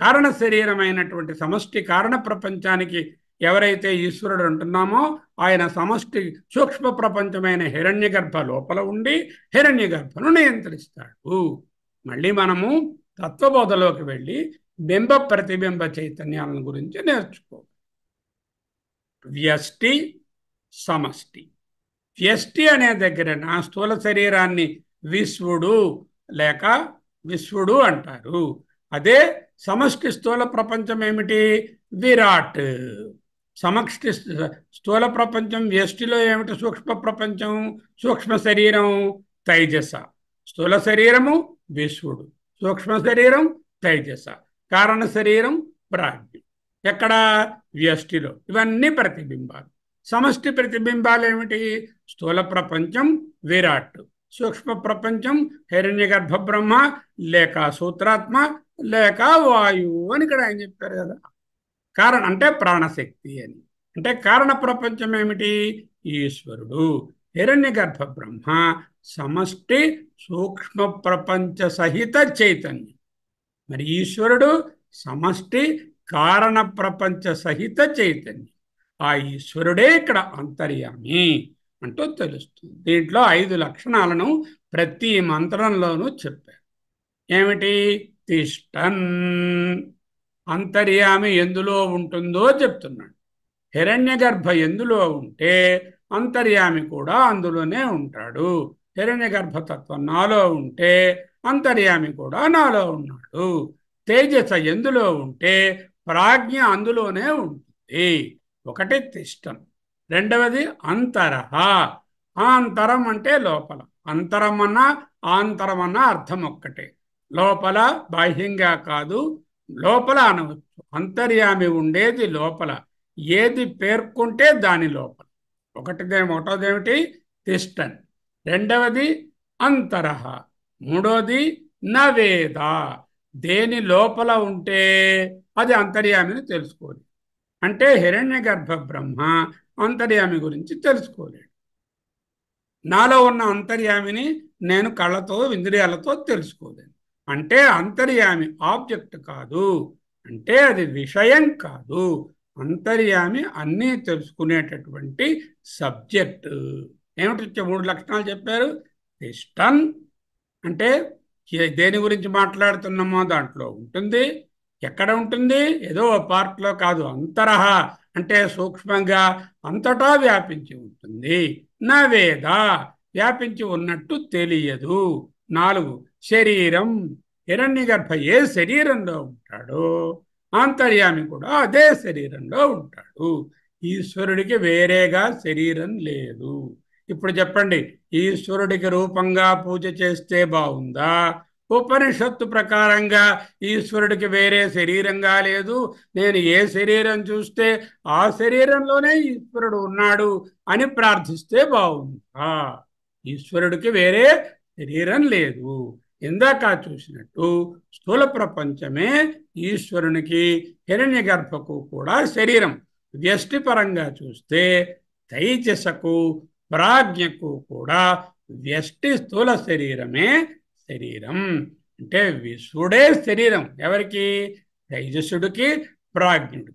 కారణ శరీరమైనటువంటి సమష్టి కారణ ప్రపంచానికి ఎవరైతే ఈశ్వరుడు అంటున్నామో ఆయన సమష్టి సూక్ష్మ ప్రపంచమైన హిరణ్య గర్భ లోపల ఉండి హిరణ్య గర్భను నియంత్రిస్తాడు మళ్ళీ మనము తత్వబోధలోకి వెళ్ళి బింబ ప్రతిబింబ చైతన్యాలను గురించి నేర్చుకో వ్యష్టి సమష్టి వ్యష్టి అనే దగ్గర నా స్థూల శరీరాన్ని విశ్వడు లేక విశ్వడు అంటారు అదే సమష్టి స్థూల ప్రపంచం ఏమిటి విరాట్ సమష్టి స్థూల ప్రపంచం వ్యష్టిలో ఏమిటి సూక్ష్మ ప్రపంచం సూక్ష్మ శరీరం తైజస స్థూల శరీరము విశ్వడు సూక్ష్మ శరీరం తైజస కారణ శరీరం ప్రాజ్ఞ ఎక్కడ వ్యష్టిలో ఇవన్నీ ప్రతిబింబాలు సమష్టి ప్రతిబింబాలు ఏమిటి స్థూల ప్రపంచం విరాట్ సూక్ష్మ ప్రపంచం హిరణ్య గర్భ బ్రహ్మ లేక సూత్రాత్మ లేక వాయువు అని ఇక్కడ ఆయన చెప్పారు కదా కారణం అంటే ప్రాణశక్తి అని అంటే కారణ ప్రపంచం ఏమిటి ఈశ్వరుడు హిరణ్య గర్భ బ్రహ్మ సమష్టి సూక్ష్మ ప్రపంచ సహిత చైతన్యం మరి ఈశ్వరుడు సమష్టి కారణ ప్రపంచ సహిత చైతన్యం ఆ ఈశ్వరుడే ఇక్కడ అంతర్యామి అంటూ తెలుస్తుంది దీంట్లో ఐదు లక్షణాలను ప్రతి మంత్రంలోనూ చెప్పారు ఏమిటి తిష్టన్ అంతర్యామి ఎందులో ఉంటుందో చెప్తున్నాడు హిరణ్య గర్భ ఎందులో ఉంటే అంతర్యామి కూడా అందులోనే ఉంటాడు హిరణ్య గర్భతత్వం నాలో ఉంటే అంతర్యామి కూడా నాలో ఉన్నాడు తేజస ఎందులో ఉంటే ప్రాజ్ఞ అందులోనే ఉంటుంది ఒకటి తిష్టం రెండవది అంతరహ ఆంతరం అంటే లోపల అంతరం అన్నా ఆంతరం అన్నా అర్థం ఒక్కటే లోపల బాహ్యంగా కాదు లోపల అనవచ్చు అంతర్యామి ఉండేది లోపల ఏది పేర్కొంటే దాని లోపల ఒకటిదేమి ఒకటోదేమిటి తిష్టన్ రెండవది అంతరహ మూడోది నవేద దేని లోపల ఉంటే అది అంతర్యామిని తెలుసుకోలేదు అంటే హిరణ్య గర్భ బ్రహ్మ అంతర్యామి గురించి తెలుసుకోలేడు నాలో ఉన్న అంతర్యామిని నేను కళ్ళతో ఇంద్రియాలతో తెలుసుకోలేను అంటే అంతర్యామి ఆబ్జెక్ట్ కాదు అంటే అది విషయం కాదు అంతర్యామి అన్నీ తెలుసుకునేటటువంటి సబ్జెక్ట్ ఏమిటి మూడు లక్షణాలు చెప్పారు ఇష్టం అంటే దేని గురించి మాట్లాడుతున్నామో దాంట్లో ఉంటుంది ఎక్కడ ఉంటుంది ఏదో పార్ట్లో కాదు అంతరహ అంటే సూక్ష్మంగా అంతటా వ్యాపించి ఉంటుంది నా వేద వ్యాపించి ఉన్నట్టు తెలియదు నాలుగు శరీరం హిరణ్య గర్భ ఏ శరీరంలో ఉంటాడో ఆంతర్యామి కూడా అదే శరీరంలో ఉంటాడు ఈశ్వరుడికి వేరేగా శరీరం లేదు ఇప్పుడు చెప్పండి ఈశ్వరుడికి రూపంగా పూజ చేస్తే బాగుందా ఉపనిషత్తు ప్రకారంగా ఈశ్వరుడికి వేరే శరీరంగా లేదు నేను ఏ శరీరం చూస్తే ఆ శరీరంలోనే ఈశ్వరుడు ఉన్నాడు అని ప్రార్థిస్తే బాగుందా ఈశ్వరుడికి వేరే శరీరం లేదు ఇందాక చూసినట్టు స్థూల ప్రపంచమే ఈశ్వరునికి హిరణ్య గర్భకు కూడా శరీరం వ్యష్టిపరంగా చూస్తే తైజసకు ప్రాజ్ఞకు కూడా వ్యష్టి స్థూల శరీరమే శరీరం అంటే విశ్వడే శరీరం ఎవరికి తేజస్సుడికి ప్రాజ్ఞుడు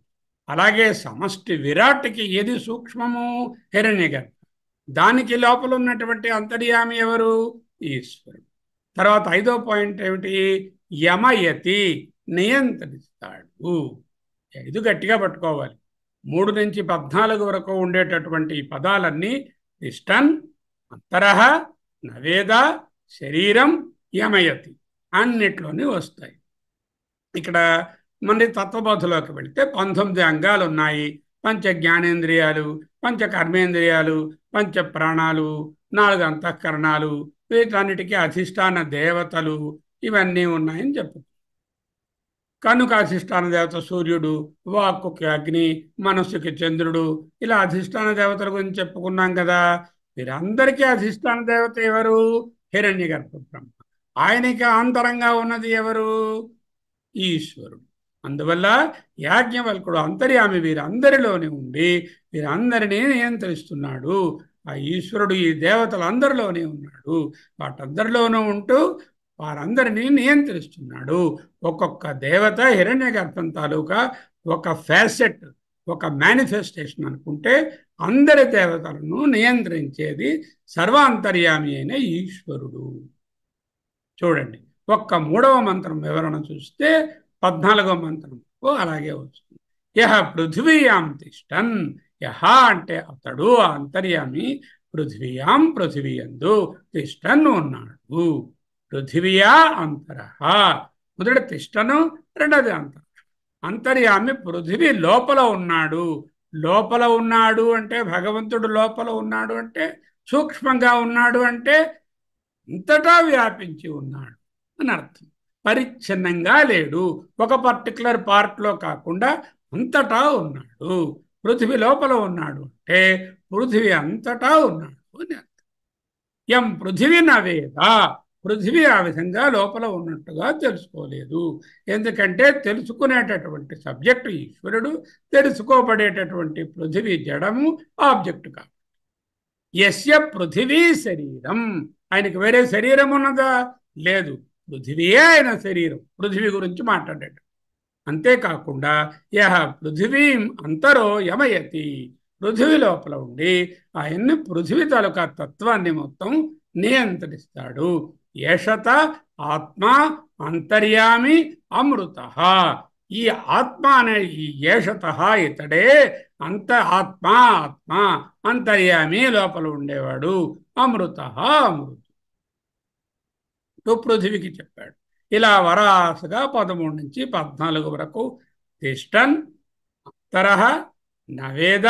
అలాగే సమష్టి విరాట్కి ఏది సూక్ష్మము హిరణ్య దానికి లోపల ఉన్నటువంటి అంతర్యామి ఎవరు ఈశ్వరుడు తర్వాత ఐదో పాయింట్ ఏమిటి యమయతి నియంత్రిస్తాడు ఐదు గట్టిగా పట్టుకోవాలి మూడు నుంచి పద్నాలుగు వరకు ఉండేటటువంటి పదాలన్నీ తిష్టన్ అంతర నవేద శరీరం యమయతి అన్నిట్లోనే వస్తాయి ఇక్కడ మన తత్వబోధలోకి వెళితే పంతొమ్మిది అంగాలు ఉన్నాయి పంచ జ్ఞానేంద్రియాలు పంచ కర్మేంద్రియాలు పంచ ప్రాణాలు నాలుగు అంతఃకరణాలు వీటన్నిటికీ అధిష్టాన దేవతలు ఇవన్నీ ఉన్నాయని చెప్తుంది కనుక అధిష్టాన దేవత సూర్యుడు వాక్కుకి అగ్ని మనస్సుకి చంద్రుడు ఇలా అధిష్టాన దేవతల గురించి చెప్పుకున్నాం కదా వీరందరికీ అధిష్టాన దేవత ఎవరు హిరణ్య బ్రహ్మ ఆయనకి అంతరంగా ఉన్నది ఎవరు ఈశ్వరుడు అందువల్ల యాజ్ఞవల్కుడు అంతర్యామి వీరందరిలోనే ఉండి వీరందరినీ నియంత్రిస్తున్నాడు ఆ ఈశ్వరుడు ఈ అందరిలోనే ఉన్నాడు వాటందరిలోనూ ఉంటూ వారందరినీ నియంత్రిస్తున్నాడు ఒక్కొక్క దేవత హిరణ్య గర్భం తాలూకా ఒక ఫ్యాసెట్ ఒక మేనిఫెస్టేషన్ అనుకుంటే అందరి దేవతలను నియంత్రించేది సర్వాంతర్యామి అయిన ఈశ్వరుడు చూడండి ఒక్క మూడవ మంత్రం వివరణ చూస్తే పద్నాలుగవ మంత్రం అలాగే వస్తుంది యహ పృథివీయాం తిష్టన్ యహ అంటే అతడు ఆ అంతర్యామి పృథివీయాం పృథివీయందు తిష్టన్ ఉన్నాడు పృథివియా అంతర మొదటి తిష్టను రెండవది అంతర అంతర్యామి పృథివి లోపల ఉన్నాడు లోపల ఉన్నాడు అంటే భగవంతుడు లోపల ఉన్నాడు అంటే సూక్ష్మంగా ఉన్నాడు అంటే అంతటా వ్యాపించి ఉన్నాడు అని అర్థం పరిచ్ఛిన్నంగా లేడు ఒక పర్టికులర్ పార్ట్లో కాకుండా అంతటా ఉన్నాడు పృథివీ లోపల ఉన్నాడు అంటే పృథివీ అంతటా ఉన్నాడు అని అర్థం ఎం పృథివీ నవేదా పృథివీ ఆ విధంగా లోపల ఉన్నట్టుగా తెలుసుకోలేదు ఎందుకంటే తెలుసుకునేటటువంటి సబ్జెక్టు ఈశ్వరుడు తెలుసుకోబడేటటువంటి పృథివీ జడము ఆబ్జెక్టు కాదు యస్య పృథివీ శరీరం ఆయనకి వేరే శరీరం ఉన్నదా లేదు పృథివీయే ఆయన శరీరం పృథివీ గురించి మాట్లాడాడు అంతేకాకుండా యహ పృథివీం అంతరో యమయతి పృథివీ లోపల ఉండి ఆయన్ని పృథివీ తాలూకా తత్వాన్ని మొత్తం నియంత్రిస్తాడు ఏషత ఆత్మ అంతర్యామి అమృత ఈ ఆత్మ అనే ఈ ఏషత ఇతడే అంత ఆత్మ ఆత్మ అంతర్యామి లోపల ఉండేవాడు అమృత అమృత పృథివికి చెప్పాడు ఇలా వరాసుగా పదమూడు నుంచి పద్నాలుగు వరకు తిష్టన్ అంతర నవేద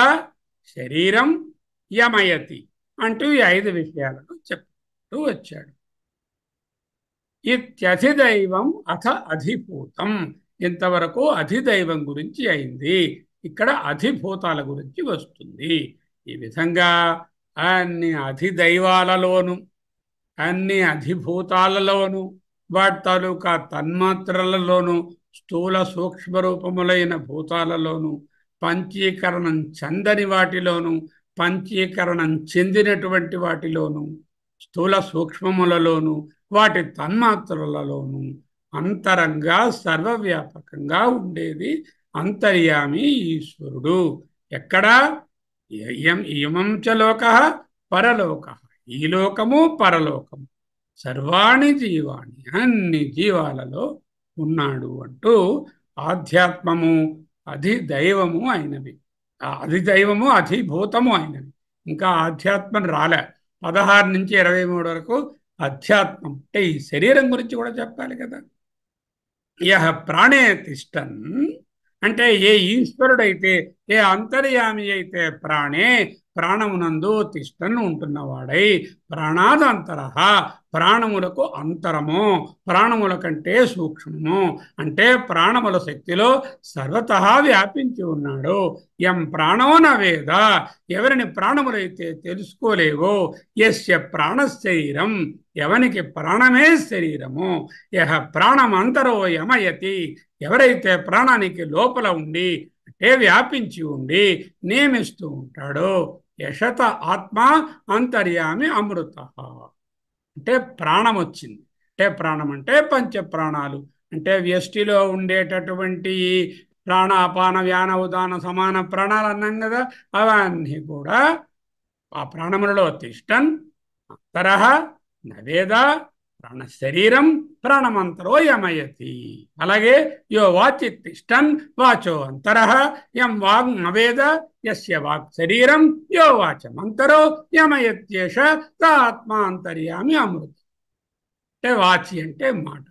శరీరం యమయతి అంటూ ఈ ఐదు విషయాలను చెప్తూ వచ్చాడు ఇత్యధిదైవం అథ అధిభూతం ఇంతవరకు అధిదైవం గురించి అయింది ఇక్కడ అధిభూతాల గురించి వస్తుంది ఈ విధంగా అన్ని అధిదైవాలలోను అన్ని అధిభూతాలలోను వాటి తాలూకా తన్మాత్రలలోను స్థూల సూక్ష్మ రూపములైన భూతాలలోను పంచీకరణం చెందని వాటిలోను పంచీకరణం చెందినటువంటి వాటిలోను స్థూల సూక్ష్మములలోను వాటి తన్మాత్రలలోను అంతరంగా సర్వవ్యాపకంగా ఉండేది అంతర్యామి ఈశ్వరుడు ఎక్కడా లోక పరలోక ఈ లోకము పరలోకము సర్వాణి జీవాణి అన్ని జీవాలలో ఉన్నాడు అంటూ ఆధ్యాత్మము అధి దైవము అయినవి అధి దైవము అధిభూతము అయినవి ఇంకా ఆధ్యాత్మం రాలే పదహారు నుంచి ఇరవై మూడు వరకు అధ్యాత్మం అంటే ఈ శరీరం గురించి కూడా చెప్పాలి కదా యహ ప్రాణే తిష్టన్ అంటే ఏ ఈశ్వరుడైతే ఏ అంతర్యామి అయితే ప్రాణే ప్రాణమునందు తిష్టను ఉంటున్నవాడై ప్రాణాదంతర ప్రాణములకు అంతరము ప్రాణముల కంటే సూక్ష్మము అంటే ప్రాణముల శక్తిలో సర్వత వ్యాపించి ఉన్నాడు ఎం ప్రాణో వేద ఎవరిని ప్రాణములైతే తెలుసుకోలేవో ఎస్య శరీరం ఎవనికి ప్రాణమే శరీరము యహ ప్రాణమంతరో యమయతి ఎవరైతే ప్రాణానికి లోపల ఉండి అంటే వ్యాపించి ఉండి నియమిస్తూ ఉంటాడో యశత ఆత్మ అంతర్యామి అమృత అంటే ప్రాణం వచ్చింది అంటే ప్రాణం అంటే పంచ ప్రాణాలు అంటే వ్యష్టిలో ఉండేటటువంటి అపాన వ్యాన ఉదాన సమాన ప్రాణాలు అన్నాం కదా అవన్నీ కూడా ఆ ప్రాణములలో తిష్టన్ అంతరహ నవేద ప్రాణ శరీరం ప్రాణమంతరో యమయతి అలాగే యో వాచి తిష్టన్ వాచో అంతర యం వాగ్ నవేద యస్య వాక్ శరీరం యో వాచమంతరో యమయత్యేష తా ఆత్మాంతర్యామి అమృత అంటే వాచి అంటే మాట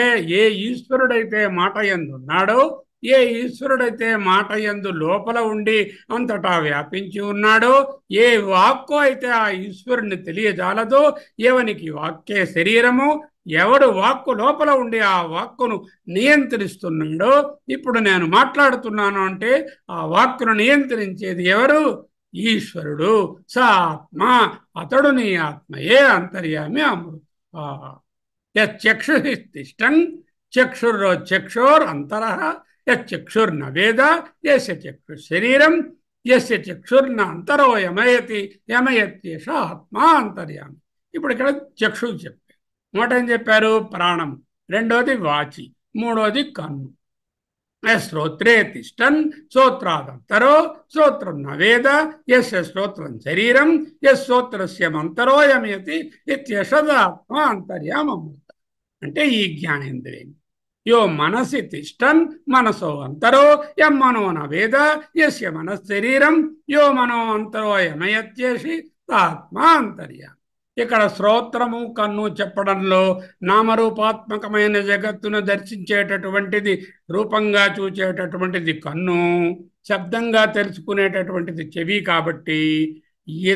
ఏ ఏ ఈశ్వరుడైతే మాట ఎందున్నాడో ఏ ఈశ్వరుడైతే మాట ఎందు లోపల ఉండి అంతటా వ్యాపించి ఉన్నాడో ఏ వాక్కు అయితే ఆ ఈశ్వరుని తెలియజాలదో ఎవనికి వాక్కే శరీరము ఎవడు వాక్కు లోపల ఉండి ఆ వాక్కును నియంత్రిస్తున్నాడో ఇప్పుడు నేను మాట్లాడుతున్నాను అంటే ఆ వాక్కును నియంత్రించేది ఎవరు ఈశ్వరుడు స ఆత్మ అతడు నీ ఆత్మయే అంతర్యామి అమృత చక్షుషిష్టం చక్షుర్రో చక్షోర్ అంతరహ యక్షుర్న వేద ఎస్య చక్షు శరీరం ఎస్య చక్షుర్న అంతరో యమయతి యమయత్యేష ఆత్మా అంతర్యామి ఇప్పుడు ఇక్కడ చక్షు చెప్పారు మొదట ఏం చెప్పారు ప్రాణం రెండోది వాచి మూడోది కన్ను శ్రోత్రే తిష్టన్ శ్రోత్రాదంతరో శ్రోత్రం నవేద ఎస్ శ్రోత్రం శరీరం ఎస్ శ్రోత్రస్య మంతరో యమయతి ఇత్యషదాత్మ అంతర్యామ అంటే ఈ జ్ఞానేంద్రియం యో మనసి తిష్టన్ మనసో అంతరో ఎం మనో నవేద ఎస్య మనస్ శరీరం యో మనో అంతరో యమయత్యేషి ఆత్మ అంతర్య ఇక్కడ శ్రోత్రము కన్ను చెప్పడంలో నామరూపాత్మకమైన జగత్తును దర్శించేటటువంటిది రూపంగా చూచేటటువంటిది కన్ను శబ్దంగా తెలుసుకునేటటువంటిది చెవి కాబట్టి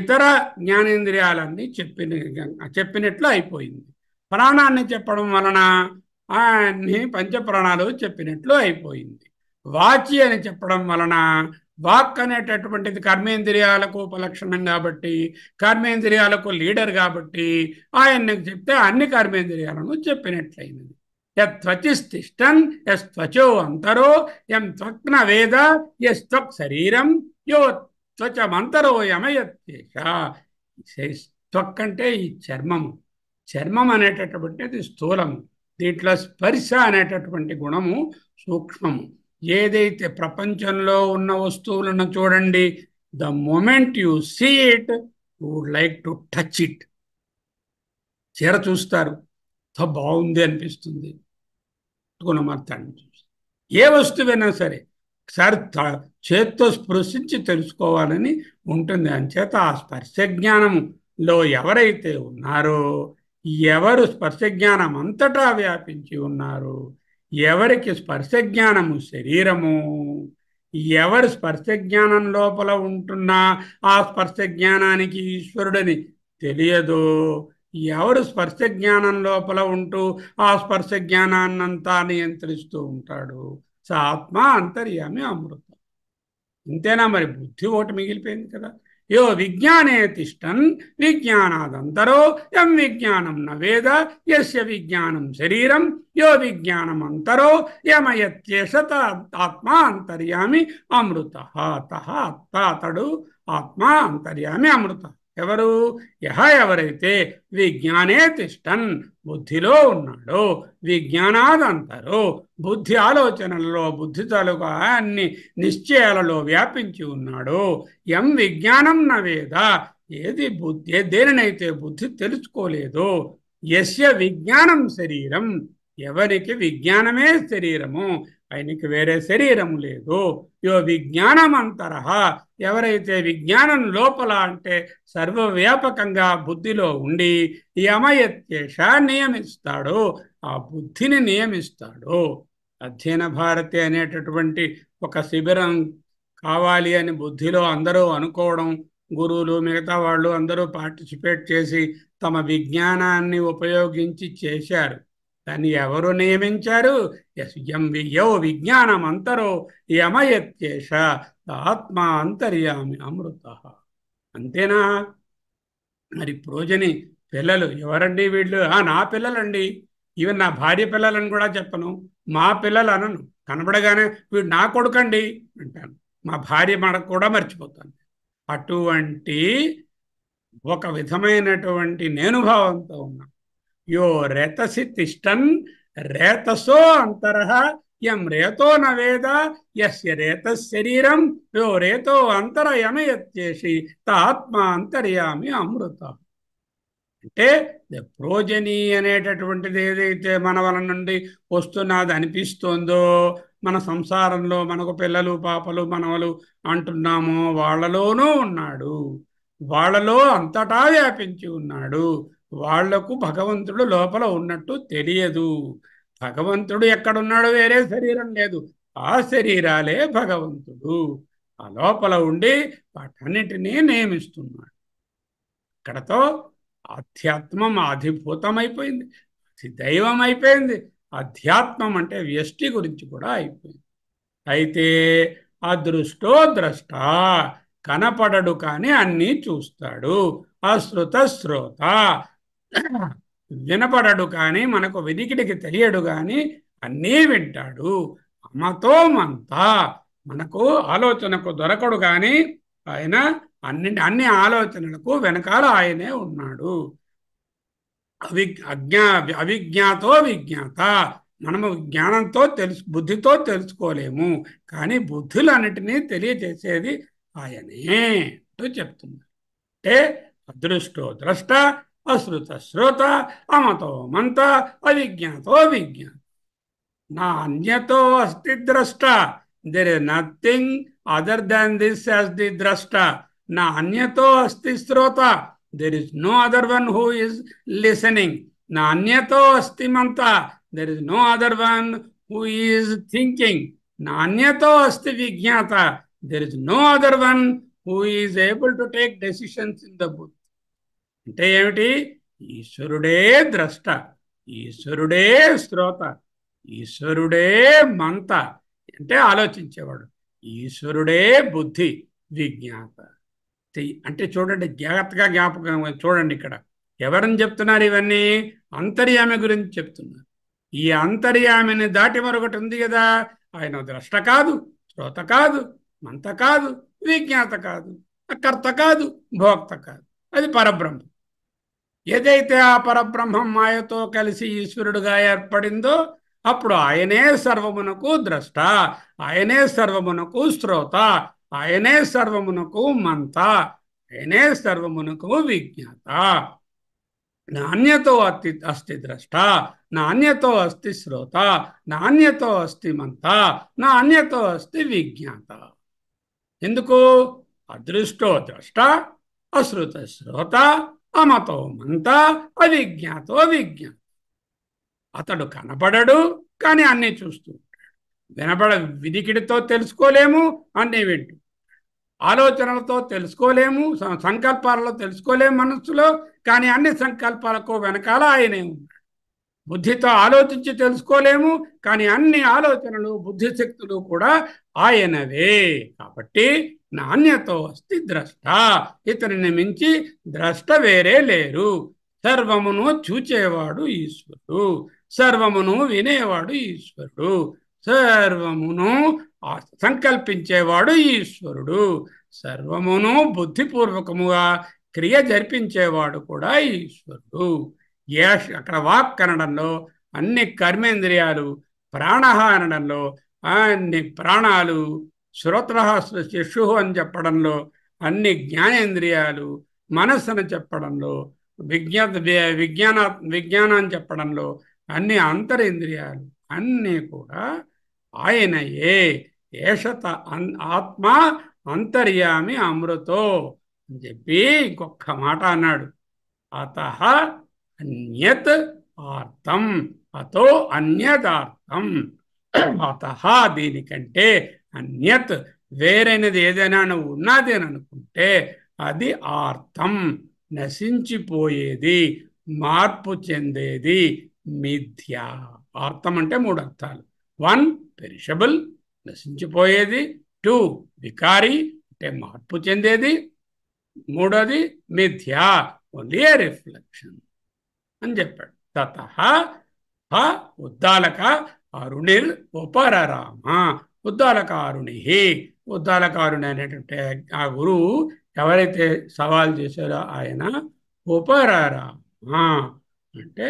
ఇతర జ్ఞానేంద్రియాలన్నీ చెప్పిన చెప్పినట్లు అయిపోయింది ప్రాణాన్ని చెప్పడం వలన అన్ని పంచప్రాణాలు చెప్పినట్లు అయిపోయింది వాచి అని చెప్పడం వలన వాక్ అనేటటువంటిది కర్మేంద్రియాలకు ఉపలక్షణం కాబట్టి కర్మేంద్రియాలకు లీడర్ కాబట్టి ఆయన్నికి చెప్తే అన్ని కర్మేంద్రియాలను చెప్పినట్లయినది యత్వచిస్తిష్టన్ యస్త్వచో అంతరో ఎం త్వక్న వేద యస్త్వక్ శరీరం యో త్వచమంతరో యమయత్యేష త్వక్ అంటే ఈ చర్మము చర్మం అనేటటువంటిది స్థూలము దీంట్లో స్పర్శ అనేటటువంటి గుణము సూక్ష్మము ఏదైతే ప్రపంచంలో ఉన్న వస్తువులను చూడండి the moment you see it you would like to touch it చీర చూస్తారు బాగుంది అనిపిస్తుంది గుణమర్థాన్ని చూస్తారు ఏ వస్తువైనా సరే ఒకసారి చేత్తో స్పృశించి తెలుసుకోవాలని ఉంటుంది చేత ఆ స్పర్శ జ్ఞానంలో ఎవరైతే ఉన్నారో ఎవరు స్పర్శ జ్ఞానం అంతటా వ్యాపించి ఉన్నారు ఎవరికి స్పర్శ జ్ఞానము శరీరము ఎవరు స్పర్శ జ్ఞానం లోపల ఉంటున్నా ఆ స్పర్శ జ్ఞానానికి ఈశ్వరుడని తెలియదు ఎవరు స్పర్శ జ్ఞానం లోపల ఉంటూ ఆ స్పర్శ జ్ఞానాన్నంతా నియంత్రిస్తూ ఉంటాడు స ఆత్మ అంతర్యామి అమృతం ఇంతేనా మరి బుద్ధి ఒకటి మిగిలిపోయింది కదా యో విజ్ఞానే తిష్టన్ విజ్ఞానాదంతరో ఎం విజ్ఞానం న వేద ఎస్య విజ్ఞానం శరీరం యో విజ్ఞానం అంతరో యమయత్యేషత ఆత్మా అంతర్యామి అమృత తహ అతడు ఆత్మా అంతర్యామి అమృత ఎవరు యహ ఎవరైతే విజ్ఞానే తిష్టన్ బుద్ధిలో ఉన్నాడు విజ్ఞానాదంతరో బుద్ధి ఆలోచనలలో బుద్ధి తాలూకా అన్ని నిశ్చయాలలో వ్యాపించి ఉన్నాడు ఎం విజ్ఞానం నవేద ఏది బుద్ధి దేనినైతే బుద్ధి తెలుసుకోలేదు యస్య విజ్ఞానం శరీరం ఎవరికి విజ్ఞానమే శరీరము ఆయనకి వేరే శరీరం లేదు యో విజ్ఞానమంతర ఎవరైతే విజ్ఞానం లోపల అంటే సర్వవ్యాపకంగా బుద్ధిలో ఉండి యమయత్యేష నియమిస్తాడు ఆ బుద్ధిని నియమిస్తాడు అధ్యయన భారతి అనేటటువంటి ఒక శిబిరం కావాలి అని బుద్ధిలో అందరూ అనుకోవడం గురువులు మిగతా వాళ్ళు అందరూ పార్టిసిపేట్ చేసి తమ విజ్ఞానాన్ని ఉపయోగించి చేశారు దాన్ని ఎవరు నియమించారు యో విజ్ఞానం అంతరో యమయత్యేష ఆత్మ అంతర్యామి అమృత అంతేనా మరి ప్రోజని పిల్లలు ఎవరండి వీళ్ళు ఆ నా పిల్లలండి ఈవెన్ నా భార్య పిల్లలని కూడా చెప్పను మా పిల్లలు అనను కనబడగానే వీడు నా కొడుకండి అంటాను మా భార్య మనకు కూడా మర్చిపోతాను అటువంటి ఒక విధమైనటువంటి నేనుభావంతో ఉన్నా యో రేతసి తిష్టన్ రేతసో అంతర యం రేతో నవేద యస్య రేత శరీరం యో రేతో త ఆత్మ అంతర్యామి అమృతం అంటే ప్రోజని అనేటటువంటిది ఏదైతే మన వల నుండి వస్తున్నది అనిపిస్తోందో మన సంసారంలో మనకు పిల్లలు పాపలు మనవలు అంటున్నామో వాళ్ళలోనూ ఉన్నాడు వాళ్ళలో అంతటా వ్యాపించి ఉన్నాడు వాళ్లకు భగవంతుడు లోపల ఉన్నట్టు తెలియదు భగవంతుడు ఎక్కడున్నాడు వేరే శరీరం లేదు ఆ శరీరాలే భగవంతుడు ఆ లోపల ఉండి వాటన్నిటినీ నియమిస్తున్నాడు ఇక్కడతో ఆధ్యాత్మం అయిపోయింది అది దైవం అయిపోయింది అధ్యాత్మం అంటే వ్యష్టి గురించి కూడా అయిపోయింది అయితే అదృష్టో ద్రష్ట కనపడడు కానీ అన్నీ చూస్తాడు అశ్రుత శ్రోత వినపడడు కానీ మనకు వెదికిడికి తెలియడు కానీ అన్నీ వింటాడు అమ్మతో మంత మనకు ఆలోచనకు దొరకడు కానీ ఆయన అన్ని అన్ని ఆలోచనలకు వెనకాల ఆయనే ఉన్నాడు అవి అజ్ఞా అవిజ్ఞాతో విజ్ఞాత మనము జ్ఞానంతో తెలుసు బుద్ధితో తెలుసుకోలేము కానీ బుద్ధులన్నిటినీ తెలియజేసేది ఆయనే అంటూ చెప్తున్నారు అంటే అదృష్టో ద్రష్ట अश्रुत श्रोत अमतो मंत अभिज्ञातो विज्ञान नान्यतो अस्ति द्रष्टा there is nothing other than this as the द्रष्टा नान्यतो अस्ति श्रोता there is no other one who is listening नान्यतो अस्ति मंता there is no other one who is thinking नान्यतो अस्ति विज्ञाता there is no other one who is able to take decisions in the बुद्ध అంటే ఏమిటి ఈశ్వరుడే ద్రష్ట ఈశ్వరుడే శ్రోత ఈశ్వరుడే మంత అంటే ఆలోచించేవాడు ఈశ్వరుడే బుద్ధి విజ్ఞాత అంటే చూడండి జాగ్రత్తగా జ్ఞాపకం చూడండి ఇక్కడ ఎవరిని చెప్తున్నారు ఇవన్నీ అంతర్యామి గురించి చెప్తున్నారు ఈ అంతర్యామిని దాటి మరొకటి ఉంది కదా ఆయన ద్రష్ట కాదు శ్రోత కాదు మంత కాదు విజ్ఞాత కాదు కర్త కాదు భోక్త కాదు అది పరబ్రహ్మ ఏదైతే ఆ పరబ్రహ్మం మాయతో కలిసి ఈశ్వరుడుగా ఏర్పడిందో అప్పుడు ఆయనే సర్వమునకు ద్రష్ట ఆయనే సర్వమునకు శ్రోత ఆయనే సర్వమునకు మంత ఆయనే సర్వమునకు విజ్ఞాత నాణ్యతో అతి అస్తి ద్రష్ట నాణ్యతో అస్తి శ్రోత నాణ్యతో అస్తి మంత నాణ్యతో అస్తి విజ్ఞాత ఎందుకు అదృష్టో ద్రష్ట అశ్రుత శ్రోత మంత అవిజ్ఞాతో విజ్ఞాత అతడు కనపడడు కానీ అన్నీ చూస్తూ వినపడ వినికిడితో తెలుసుకోలేము అన్నీ వింటు ఆలోచనలతో తెలుసుకోలేము సంకల్పాలలో తెలుసుకోలేము మనస్సులో కానీ అన్ని సంకల్పాలకు వెనకాల ఆయనే ఉన్నాడు బుద్ధితో ఆలోచించి తెలుసుకోలేము కానీ అన్ని ఆలోచనలు బుద్ధిశక్తులు కూడా ఆయనవే కాబట్టి నాణ్యతో అస్తి ద్రష్ట ఇతనిని మించి ద్రష్ట వేరే లేరు సర్వమును చూచేవాడు ఈశ్వరుడు సర్వమును వినేవాడు ఈశ్వరుడు సర్వమును సంకల్పించేవాడు ఈశ్వరుడు సర్వమును బుద్ధిపూర్వకముగా క్రియ జరిపించేవాడు కూడా ఈశ్వరుడు యాష్ అక్కడ వాక్ కనడంలో అన్ని కర్మేంద్రియాలు ప్రాణ అనడంలో అన్ని ప్రాణాలు శ్రోత్రహాస్త శిశు అని చెప్పడంలో అన్ని జ్ఞానేంద్రియాలు మనస్సు అని చెప్పడంలో విజ్ఞ విజ్ఞాన విజ్ఞానం చెప్పడంలో అన్ని అంతరేంద్రియాలు అన్నీ కూడా ఆయనయే ఏషత ఆత్మ అంతర్యామి అమృతో అని చెప్పి ఇంకొక మాట అన్నాడు అత అన్యత్ ఆర్థం అతో అన్యదార్థం అత దీనికంటే అన్యత్ వేరైనది ఏదైనా నువ్వు ఉన్నది అని అనుకుంటే అది ఆర్థం నశించిపోయేది మార్పు చెందేది మిథ్య ఆర్థం అంటే మూడు అర్థాలు వన్ పెరిషబుల్ నశించిపోయేది టూ వికారి అంటే మార్పు చెందేది మూడోది మిథ్య ఓన్లీ ఏ రిఫ్లెక్షన్ అని చెప్పాడు తత ఉద్దాలక అరుణిర్ ఉపరరామ హే ఉద్దాలకారుని అనేటువంటి ఆ గురువు ఎవరైతే సవాల్ చేశారో ఆయన ఉపరారా అంటే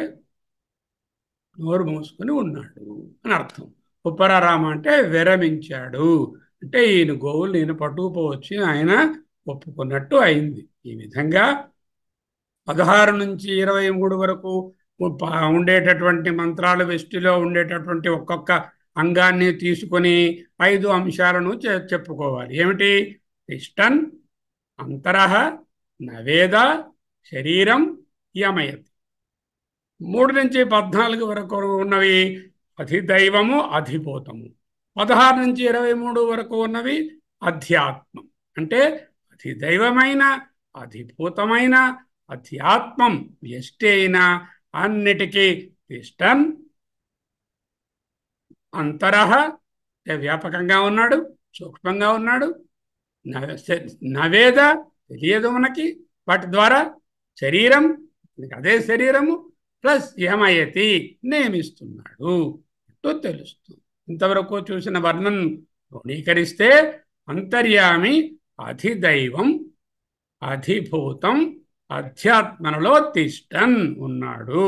నోరు మూసుకొని ఉన్నాడు అని అర్థం ఉపరారామ అంటే విరమించాడు అంటే ఈయన గోవులు నేను పట్టుకుపోవచ్చు ఆయన ఒప్పుకున్నట్టు అయింది ఈ విధంగా పదహారు నుంచి ఇరవై మూడు వరకు ఉండేటటువంటి మంత్రాలు వెస్టిలో ఉండేటటువంటి ఒక్కొక్క అంగాన్ని తీసుకొని ఐదు అంశాలను చెప్పుకోవాలి ఏమిటి తిష్టన్ అంతరహ నవేద శరీరం యమయత్ మూడు నుంచి పద్నాలుగు వరకు ఉన్నవి అధిదైవము అధిభూతము పదహారు నుంచి ఇరవై మూడు వరకు ఉన్నవి అధ్యాత్మం అంటే అధిదైవమైన అధిభూతమైన అధ్యాత్మం ఎస్టే అయినా అన్నిటికీ తిష్టన్ అంతరహ వ్యాపకంగా ఉన్నాడు సూక్ష్మంగా ఉన్నాడు నవేద తెలియదు మనకి వాటి ద్వారా శరీరం అదే శరీరము ప్లస్ యమయతి నియమిస్తున్నాడు అంటూ తెలుస్తుంది ఇంతవరకు చూసిన వర్ణం రుణీకరిస్తే అంతర్యామి అధిదైవం అధిభూతం అధ్యాత్మనలో తిష్టన్ ఉన్నాడు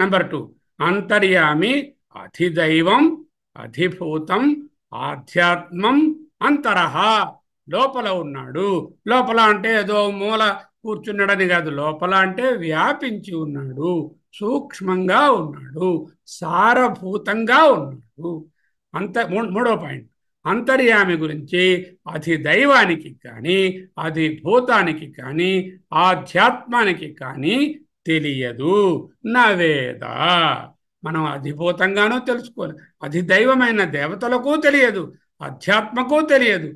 నంబర్ టూ అంతర్యామి అధిదైవం అధిభూతం ఆధ్యాత్మం అంతరహ లోపల ఉన్నాడు లోపల అంటే ఏదో మూల కూర్చున్నాడని కాదు లోపల అంటే వ్యాపించి ఉన్నాడు సూక్ష్మంగా ఉన్నాడు సారభూతంగా ఉన్నాడు అంత మూడో పాయింట్ అంతర్యామి గురించి అది దైవానికి కానీ అది భూతానికి కానీ ఆధ్యాత్మానికి కానీ తెలియదు నవేద మనం అధిభూతంగానూ తెలుసుకోలేం అధిదైవమైన దేవతలకు తెలియదు అధ్యాత్మకు తెలియదు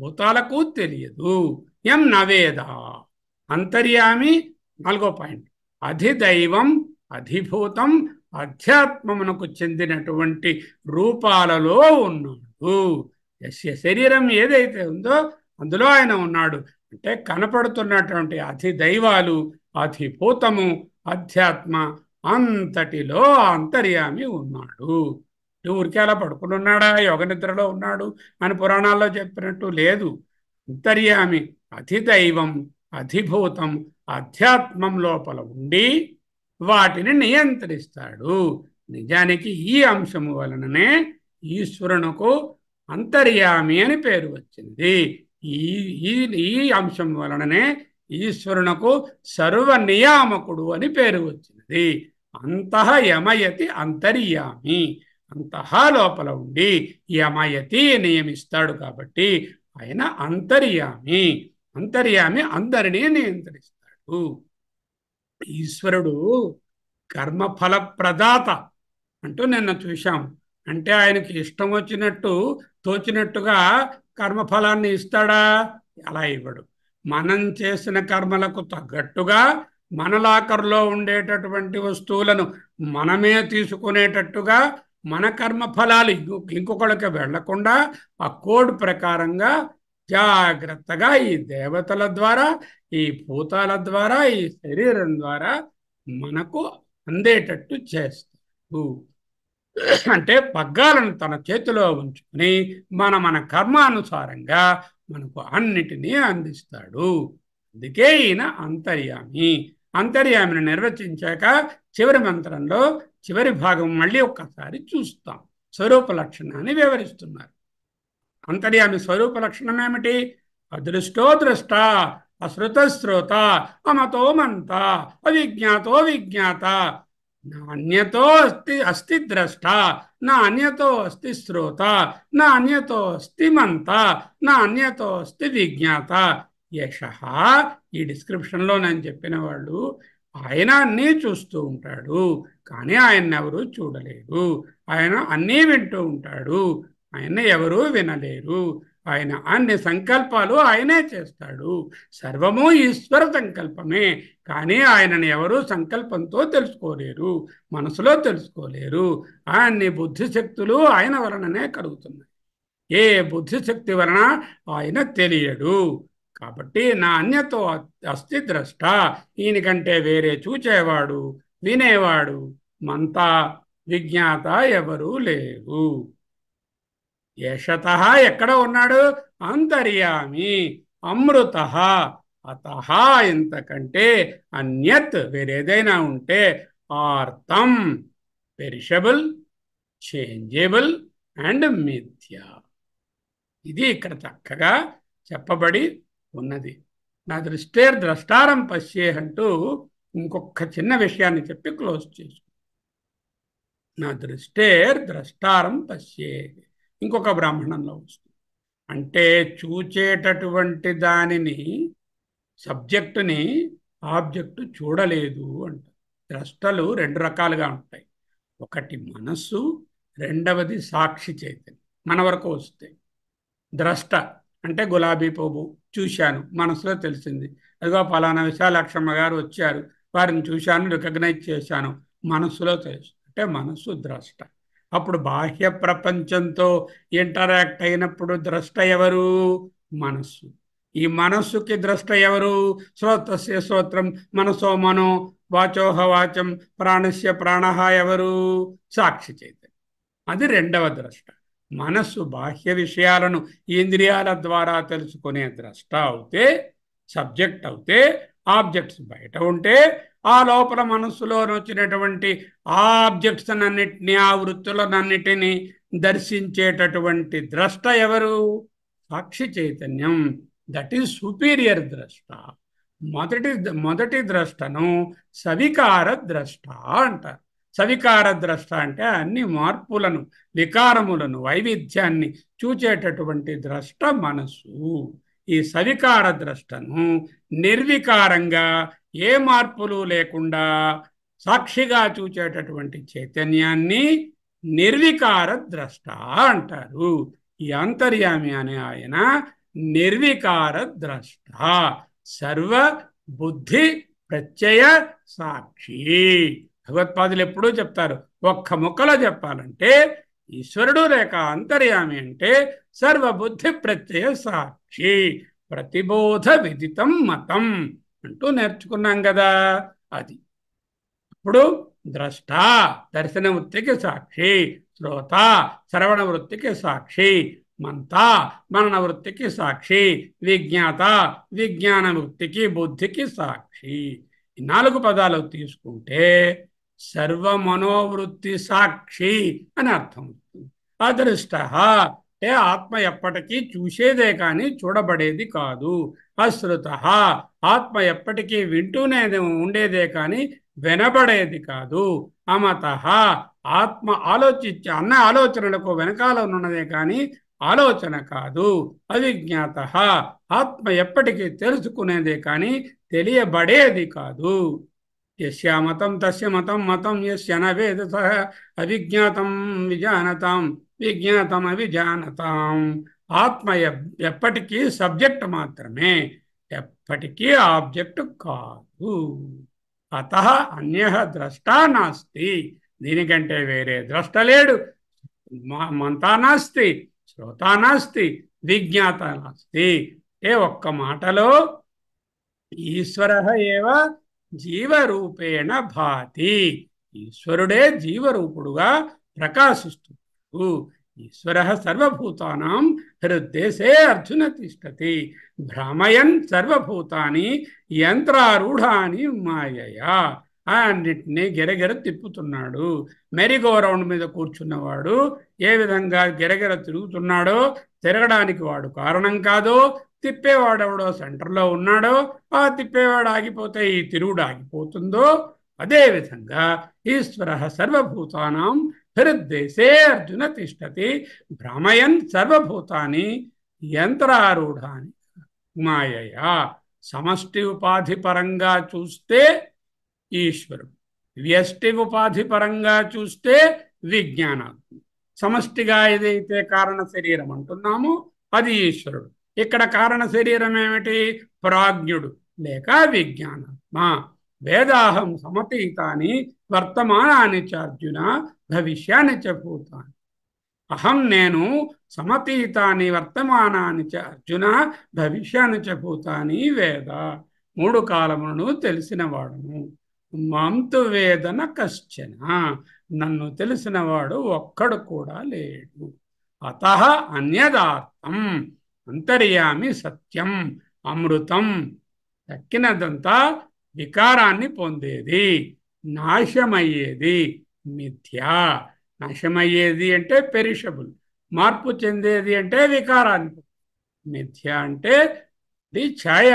భూతాలకు తెలియదు ఎం నవేద అంతర్యామి నాలుగో పాయింట్ అధిదైవం అధిభూతం అధ్యాత్మమునకు చెందినటువంటి రూపాలలో ఉన్నాడు యస్య శరీరం ఏదైతే ఉందో అందులో ఆయన ఉన్నాడు అంటే కనపడుతున్నటువంటి అధిదైవాలు అధిభూతము అధ్యాత్మ అంతటిలో అంతర్యామి ఉన్నాడు ఊరికే అలా పడుకుని ఉన్నాడా యోగ నిద్రలో ఉన్నాడు అని పురాణాల్లో చెప్పినట్టు లేదు అంతర్యామి అధిదైవం అధిభూతం అధ్యాత్మం లోపల ఉండి వాటిని నియంత్రిస్తాడు నిజానికి ఈ అంశము వలననే ఈశ్వరునకు అంతర్యామి అని పేరు వచ్చింది ఈ ఈ అంశం వలననే ఈశ్వరునకు సర్వ నియామకుడు అని పేరు వచ్చింది అంత యమయతి అంతర్యామి అంతః లోపల ఉండి యమయతి నియమిస్తాడు కాబట్టి ఆయన అంతర్యామి అంతర్యామి అందరినీ నియంత్రిస్తాడు ఈశ్వరుడు కర్మఫల ప్రదాత అంటూ నిన్న చూశాం అంటే ఆయనకి ఇష్టం వచ్చినట్టు తోచినట్టుగా కర్మఫలాన్ని ఇస్తాడా అలా ఇవ్వడు మనం చేసిన కర్మలకు తగ్గట్టుగా మన లాకర్లో ఉండేటటువంటి వస్తువులను మనమే తీసుకునేటట్టుగా మన కర్మఫలాలు ఇంకొకళ్ళకి వెళ్లకుండా ఆ కోడ్ ప్రకారంగా జాగ్రత్తగా ఈ దేవతల ద్వారా ఈ భూతాల ద్వారా ఈ శరీరం ద్వారా మనకు అందేటట్టు చేస్తారు అంటే పగ్గాలను తన చేతిలో ఉంచుకుని మన మన కర్మానుసారంగా మనకు అన్నిటినీ అందిస్తాడు అందుకే ఈయన అంతర్యామి అంతర్యామిని నిర్వచించాక చివరి మంత్రంలో చివరి భాగం మళ్ళీ ఒక్కసారి చూస్తాం స్వరూప లక్షణాన్ని వివరిస్తున్నారు అంతర్యామి స్వరూప లక్షణం ఏమిటి అదృష్టో దృష్ట శ్రోత అమతో మంత అవిజ్ఞాతో విజ్ఞాత నాణ్యతో అస్తి అస్తి ద్రష్ట నాణ్యతో అస్తి శ్రోత నాణ్యతో అస్తి మంత నాణ్యతో అస్తి విజ్ఞాత యశ ఈ డిస్క్రిప్షన్లో నేను చెప్పిన వాళ్ళు ఆయన అన్నీ చూస్తూ ఉంటాడు కానీ ఆయన్ని ఎవరు చూడలేరు ఆయన అన్నీ వింటూ ఉంటాడు ఆయన ఎవరూ వినలేరు ఆయన అన్ని సంకల్పాలు ఆయనే చేస్తాడు సర్వము ఈశ్వర సంకల్పమే కానీ ఆయనని ఎవరు సంకల్పంతో తెలుసుకోలేరు మనసులో తెలుసుకోలేరు ఆయన్ని బుద్ధిశక్తులు ఆయన వలననే కలుగుతున్నాయి ఏ బుద్ధిశక్తి వలన ఆయన తెలియడు కాబట్టి నా అన్యతో అస్థి ద్రష్ట ఈయనకంటే వేరే చూచేవాడు వినేవాడు మంత విజ్ఞాత ఎవరూ లేవు యశత ఎక్కడ ఉన్నాడు అంతర్యామి అమృత అత ఇంతకంటే అన్యత్ వేరేదైనా ఉంటే ఆర్తం పెరిషబుల్ చేంజేబుల్ అండ్ మిథ్య ఇది ఇక్కడ చక్కగా చెప్పబడి ఉన్నది నా దృష్టే ద్రష్టారం పశ్యే అంటూ ఇంకొక చిన్న విషయాన్ని చెప్పి క్లోజ్ చేసు నా దృష్టే ద్రష్టారం పశ్యే ఇంకొక బ్రాహ్మణంలో వస్తుంది అంటే చూచేటటువంటి దానిని సబ్జెక్టుని ఆబ్జెక్టు చూడలేదు అంట ద్రష్టలు రెండు రకాలుగా ఉంటాయి ఒకటి మనస్సు రెండవది సాక్షి చైతన్యం మన వరకు వస్తే ద్రష్ట అంటే గులాబీ పువ్వు చూశాను మనసులో తెలిసింది అదిగో పలానా విశాలక్షమ్మ గారు వచ్చారు వారిని చూశాను రికగ్నైజ్ చేశాను మనస్సులో తెలుసు అంటే మనస్సు ద్రష్ట అప్పుడు బాహ్య ప్రపంచంతో ఇంటరాక్ట్ అయినప్పుడు ద్రష్ట ఎవరు మనస్సు ఈ మనస్సుకి ద్రష్ట ఎవరు శ్రోతస్య శ్రోత్రం మనసో మనో వాచోహ వాచం ప్రాణస్య ప్రాణ ఎవరు సాక్షి చైతన్యం అది రెండవ ద్రష్ట మనస్సు బాహ్య విషయాలను ఇంద్రియాల ద్వారా తెలుసుకునే ద్రష్ట అవుతే సబ్జెక్ట్ అవుతే ఆబ్జెక్ట్స్ బయట ఉంటే ఆ లోపల మనస్సులో వచ్చినటువంటి ఆబ్జెక్ట్స్ అన్నిటినీ ఆ వృత్తులనన్నిటినీ దర్శించేటటువంటి ద్రష్ట ఎవరు సాక్షి చైతన్యం దట్ ఈస్ సుపీరియర్ ద్రష్ట మొదటి మొదటి ద్రష్టను సవికార ద్రష్ట అంటారు సవికార ద్రష్ట అంటే అన్ని మార్పులను వికారములను వైవిధ్యాన్ని చూచేటటువంటి ద్రష్ట మనస్సు ఈ సవికార ద్రష్టను నిర్వికారంగా ఏ మార్పులు లేకుండా సాక్షిగా చూచేటటువంటి చైతన్యాన్ని నిర్వికార ద్రష్ట అంటారు ఈ అంతర్యామి అనే ఆయన నిర్వికార ద్రష్ట సర్వ బుద్ధి ప్రత్యయ సాక్షి భగవత్పాదులు ఎప్పుడూ చెప్తారు ఒక్క ముక్కలో చెప్పాలంటే ఈశ్వరుడు లేక అంతర్యామి అంటే సర్వబుద్ధి ప్రత్యయ సాక్షి ప్రతిబోధ విదితం మతం అంటూ నేర్చుకున్నాం కదా అది ఇప్పుడు ద్రష్ట దర్శన వృత్తికి సాక్షి శ్రోత శ్రవణ వృత్తికి సాక్షి మంత మరణ వృత్తికి సాక్షి విజ్ఞాత విజ్ఞాన వృత్తికి బుద్ధికి సాక్షి నాలుగు పదాలు తీసుకుంటే సర్వ మనోవృత్తి సాక్షి అని అర్థం అదృష్ట ఏ ఆత్మ ఎప్పటికీ చూసేదే కానీ చూడబడేది కాదు అశ్రుత ఆత్మ ఎప్పటికీ వింటూనే ఉండేదే కానీ వినబడేది కాదు అమత ఆత్మ ఆలోచించ అన్న ఆలోచనలకు వెనకాల ఉన్నదే కానీ ఆలోచన కాదు అవిజ్ఞాత ఆత్మ ఎప్పటికీ తెలుసుకునేదే కానీ తెలియబడేది కాదు యస్యా మతం తస్య మతం మతం యస్య నవేద సహ అవిజ్ఞాతం విజానతాం విజ్ఞాతం అవిజానతాం ఆత్మ ఎప్పటికీ సబ్జెక్ట్ మాత్రమే ఎప్పటికీ ఆబ్జెక్ట్ కాదు అత అన్య ద్రష్ట నాస్తి దీనికంటే వేరే ద్రష్ట లేడు మంతా నాస్తి శ్రోత నాస్తి విజ్ఞాత నాస్తి ఏ ఒక్క మాటలో ఈశ్వర ఏవ జీవరూపేణ భాతి ఈశ్వరుడే జీవరూపుడుగా ప్రకాశిస్తు ఈశ్వర సర్వభూతానం హృద్దేశే అర్జున తిష్టతి భ్రమయన్ సర్వభూతాన్ని యంత్రారూఢాని మాయయా అన్నిటినీ గెరగెర తిప్పుతున్నాడు మెరీగో రౌండ్ మీద కూర్చున్నవాడు ఏ విధంగా గెరగెర తిరుగుతున్నాడో తిరగడానికి వాడు కారణం కాదో తిప్పేవాడెవడో సెంటర్లో ఉన్నాడో ఆ తిప్పేవాడు ఆగిపోతే ఈ తిరుగుడు ఆగిపోతుందో అదేవిధంగా ఈశ్వర సర్వభూతానం హృద్దేశే అర్జున తిష్టతి భ్రమయన్ సర్వభూతాన్ని యంత్రారూఢాన్ని మాయయా సమష్టి ఉపాధి పరంగా చూస్తే ఈశ్వరుడు వ్యష్టి ఉపాధి పరంగా చూస్తే విజ్ఞానాత్మ సమష్టిగా ఏదైతే కారణ శరీరం అంటున్నామో అది ఈశ్వరుడు ఇక్కడ కారణ శరీరం ఏమిటి ప్రాజ్ఞుడు లేక విజ్ఞానాత్మ వేదాహం సమతీతాని వర్తమానాన్ని చార్జున భవిష్యాన్ని చ అహం నేను సమతీతాన్ని వర్తమానాన్ని చ అర్జున భవిష్యాన్ని చెబుతాని వేద మూడు కాలములను తెలిసినవాడును మాంతు వేదన కశ్చన నన్ను తెలిసినవాడు ఒక్కడు కూడా లేడు అత అన్యదార్థం అంతర్యామి సత్యం అమృతం తక్కినదంతా వికారాన్ని పొందేది నాశమయ్యేది మిథ్య నాశమయ్యేది అంటే పెరిషబుల్ మార్పు చెందేది అంటే వికారాన్ని మిథ్య అంటే అది ఛాయ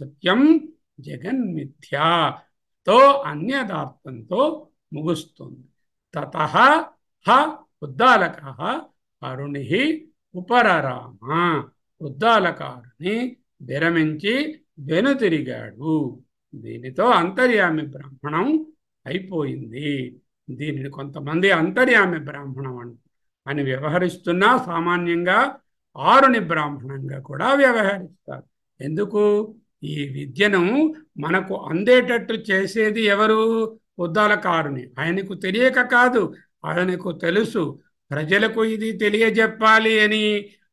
సత్యం జగన్ మిథ్యతో అన్యదార్థంతో ముగుస్తుంది తత హ ఉద్దాలక అరుణి ఉపరరామ ఉద్దాలకారుని కారుని విరమించి వెనుతిరిగాడు దీనితో అంతర్యామి బ్రాహ్మణం అయిపోయింది దీనిని కొంతమంది అంతర్యామి బ్రాహ్మణం అని వ్యవహరిస్తున్నా సామాన్యంగా ఆరుని బ్రాహ్మణంగా కూడా వ్యవహరిస్తారు ఎందుకు ఈ విద్యను మనకు అందేటట్టు చేసేది ఎవరు ఉద్దాలకారుని ఆయనకు తెలియక కాదు ఆయనకు తెలుసు ప్రజలకు ఇది తెలియజెప్పాలి అని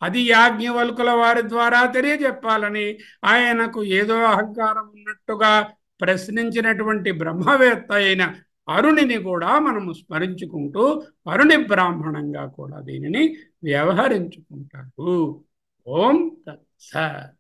అది యాజ్ఞవల్కుల వారి ద్వారా తెలియజెప్పాలని ఆయనకు ఏదో అహంకారం ఉన్నట్టుగా ప్రశ్నించినటువంటి బ్రహ్మవేత్త అయిన అరుణిని కూడా మనము స్మరించుకుంటూ అరుణి బ్రాహ్మణంగా కూడా దీనిని వ్యవహరించుకుంటారు ఓం సార్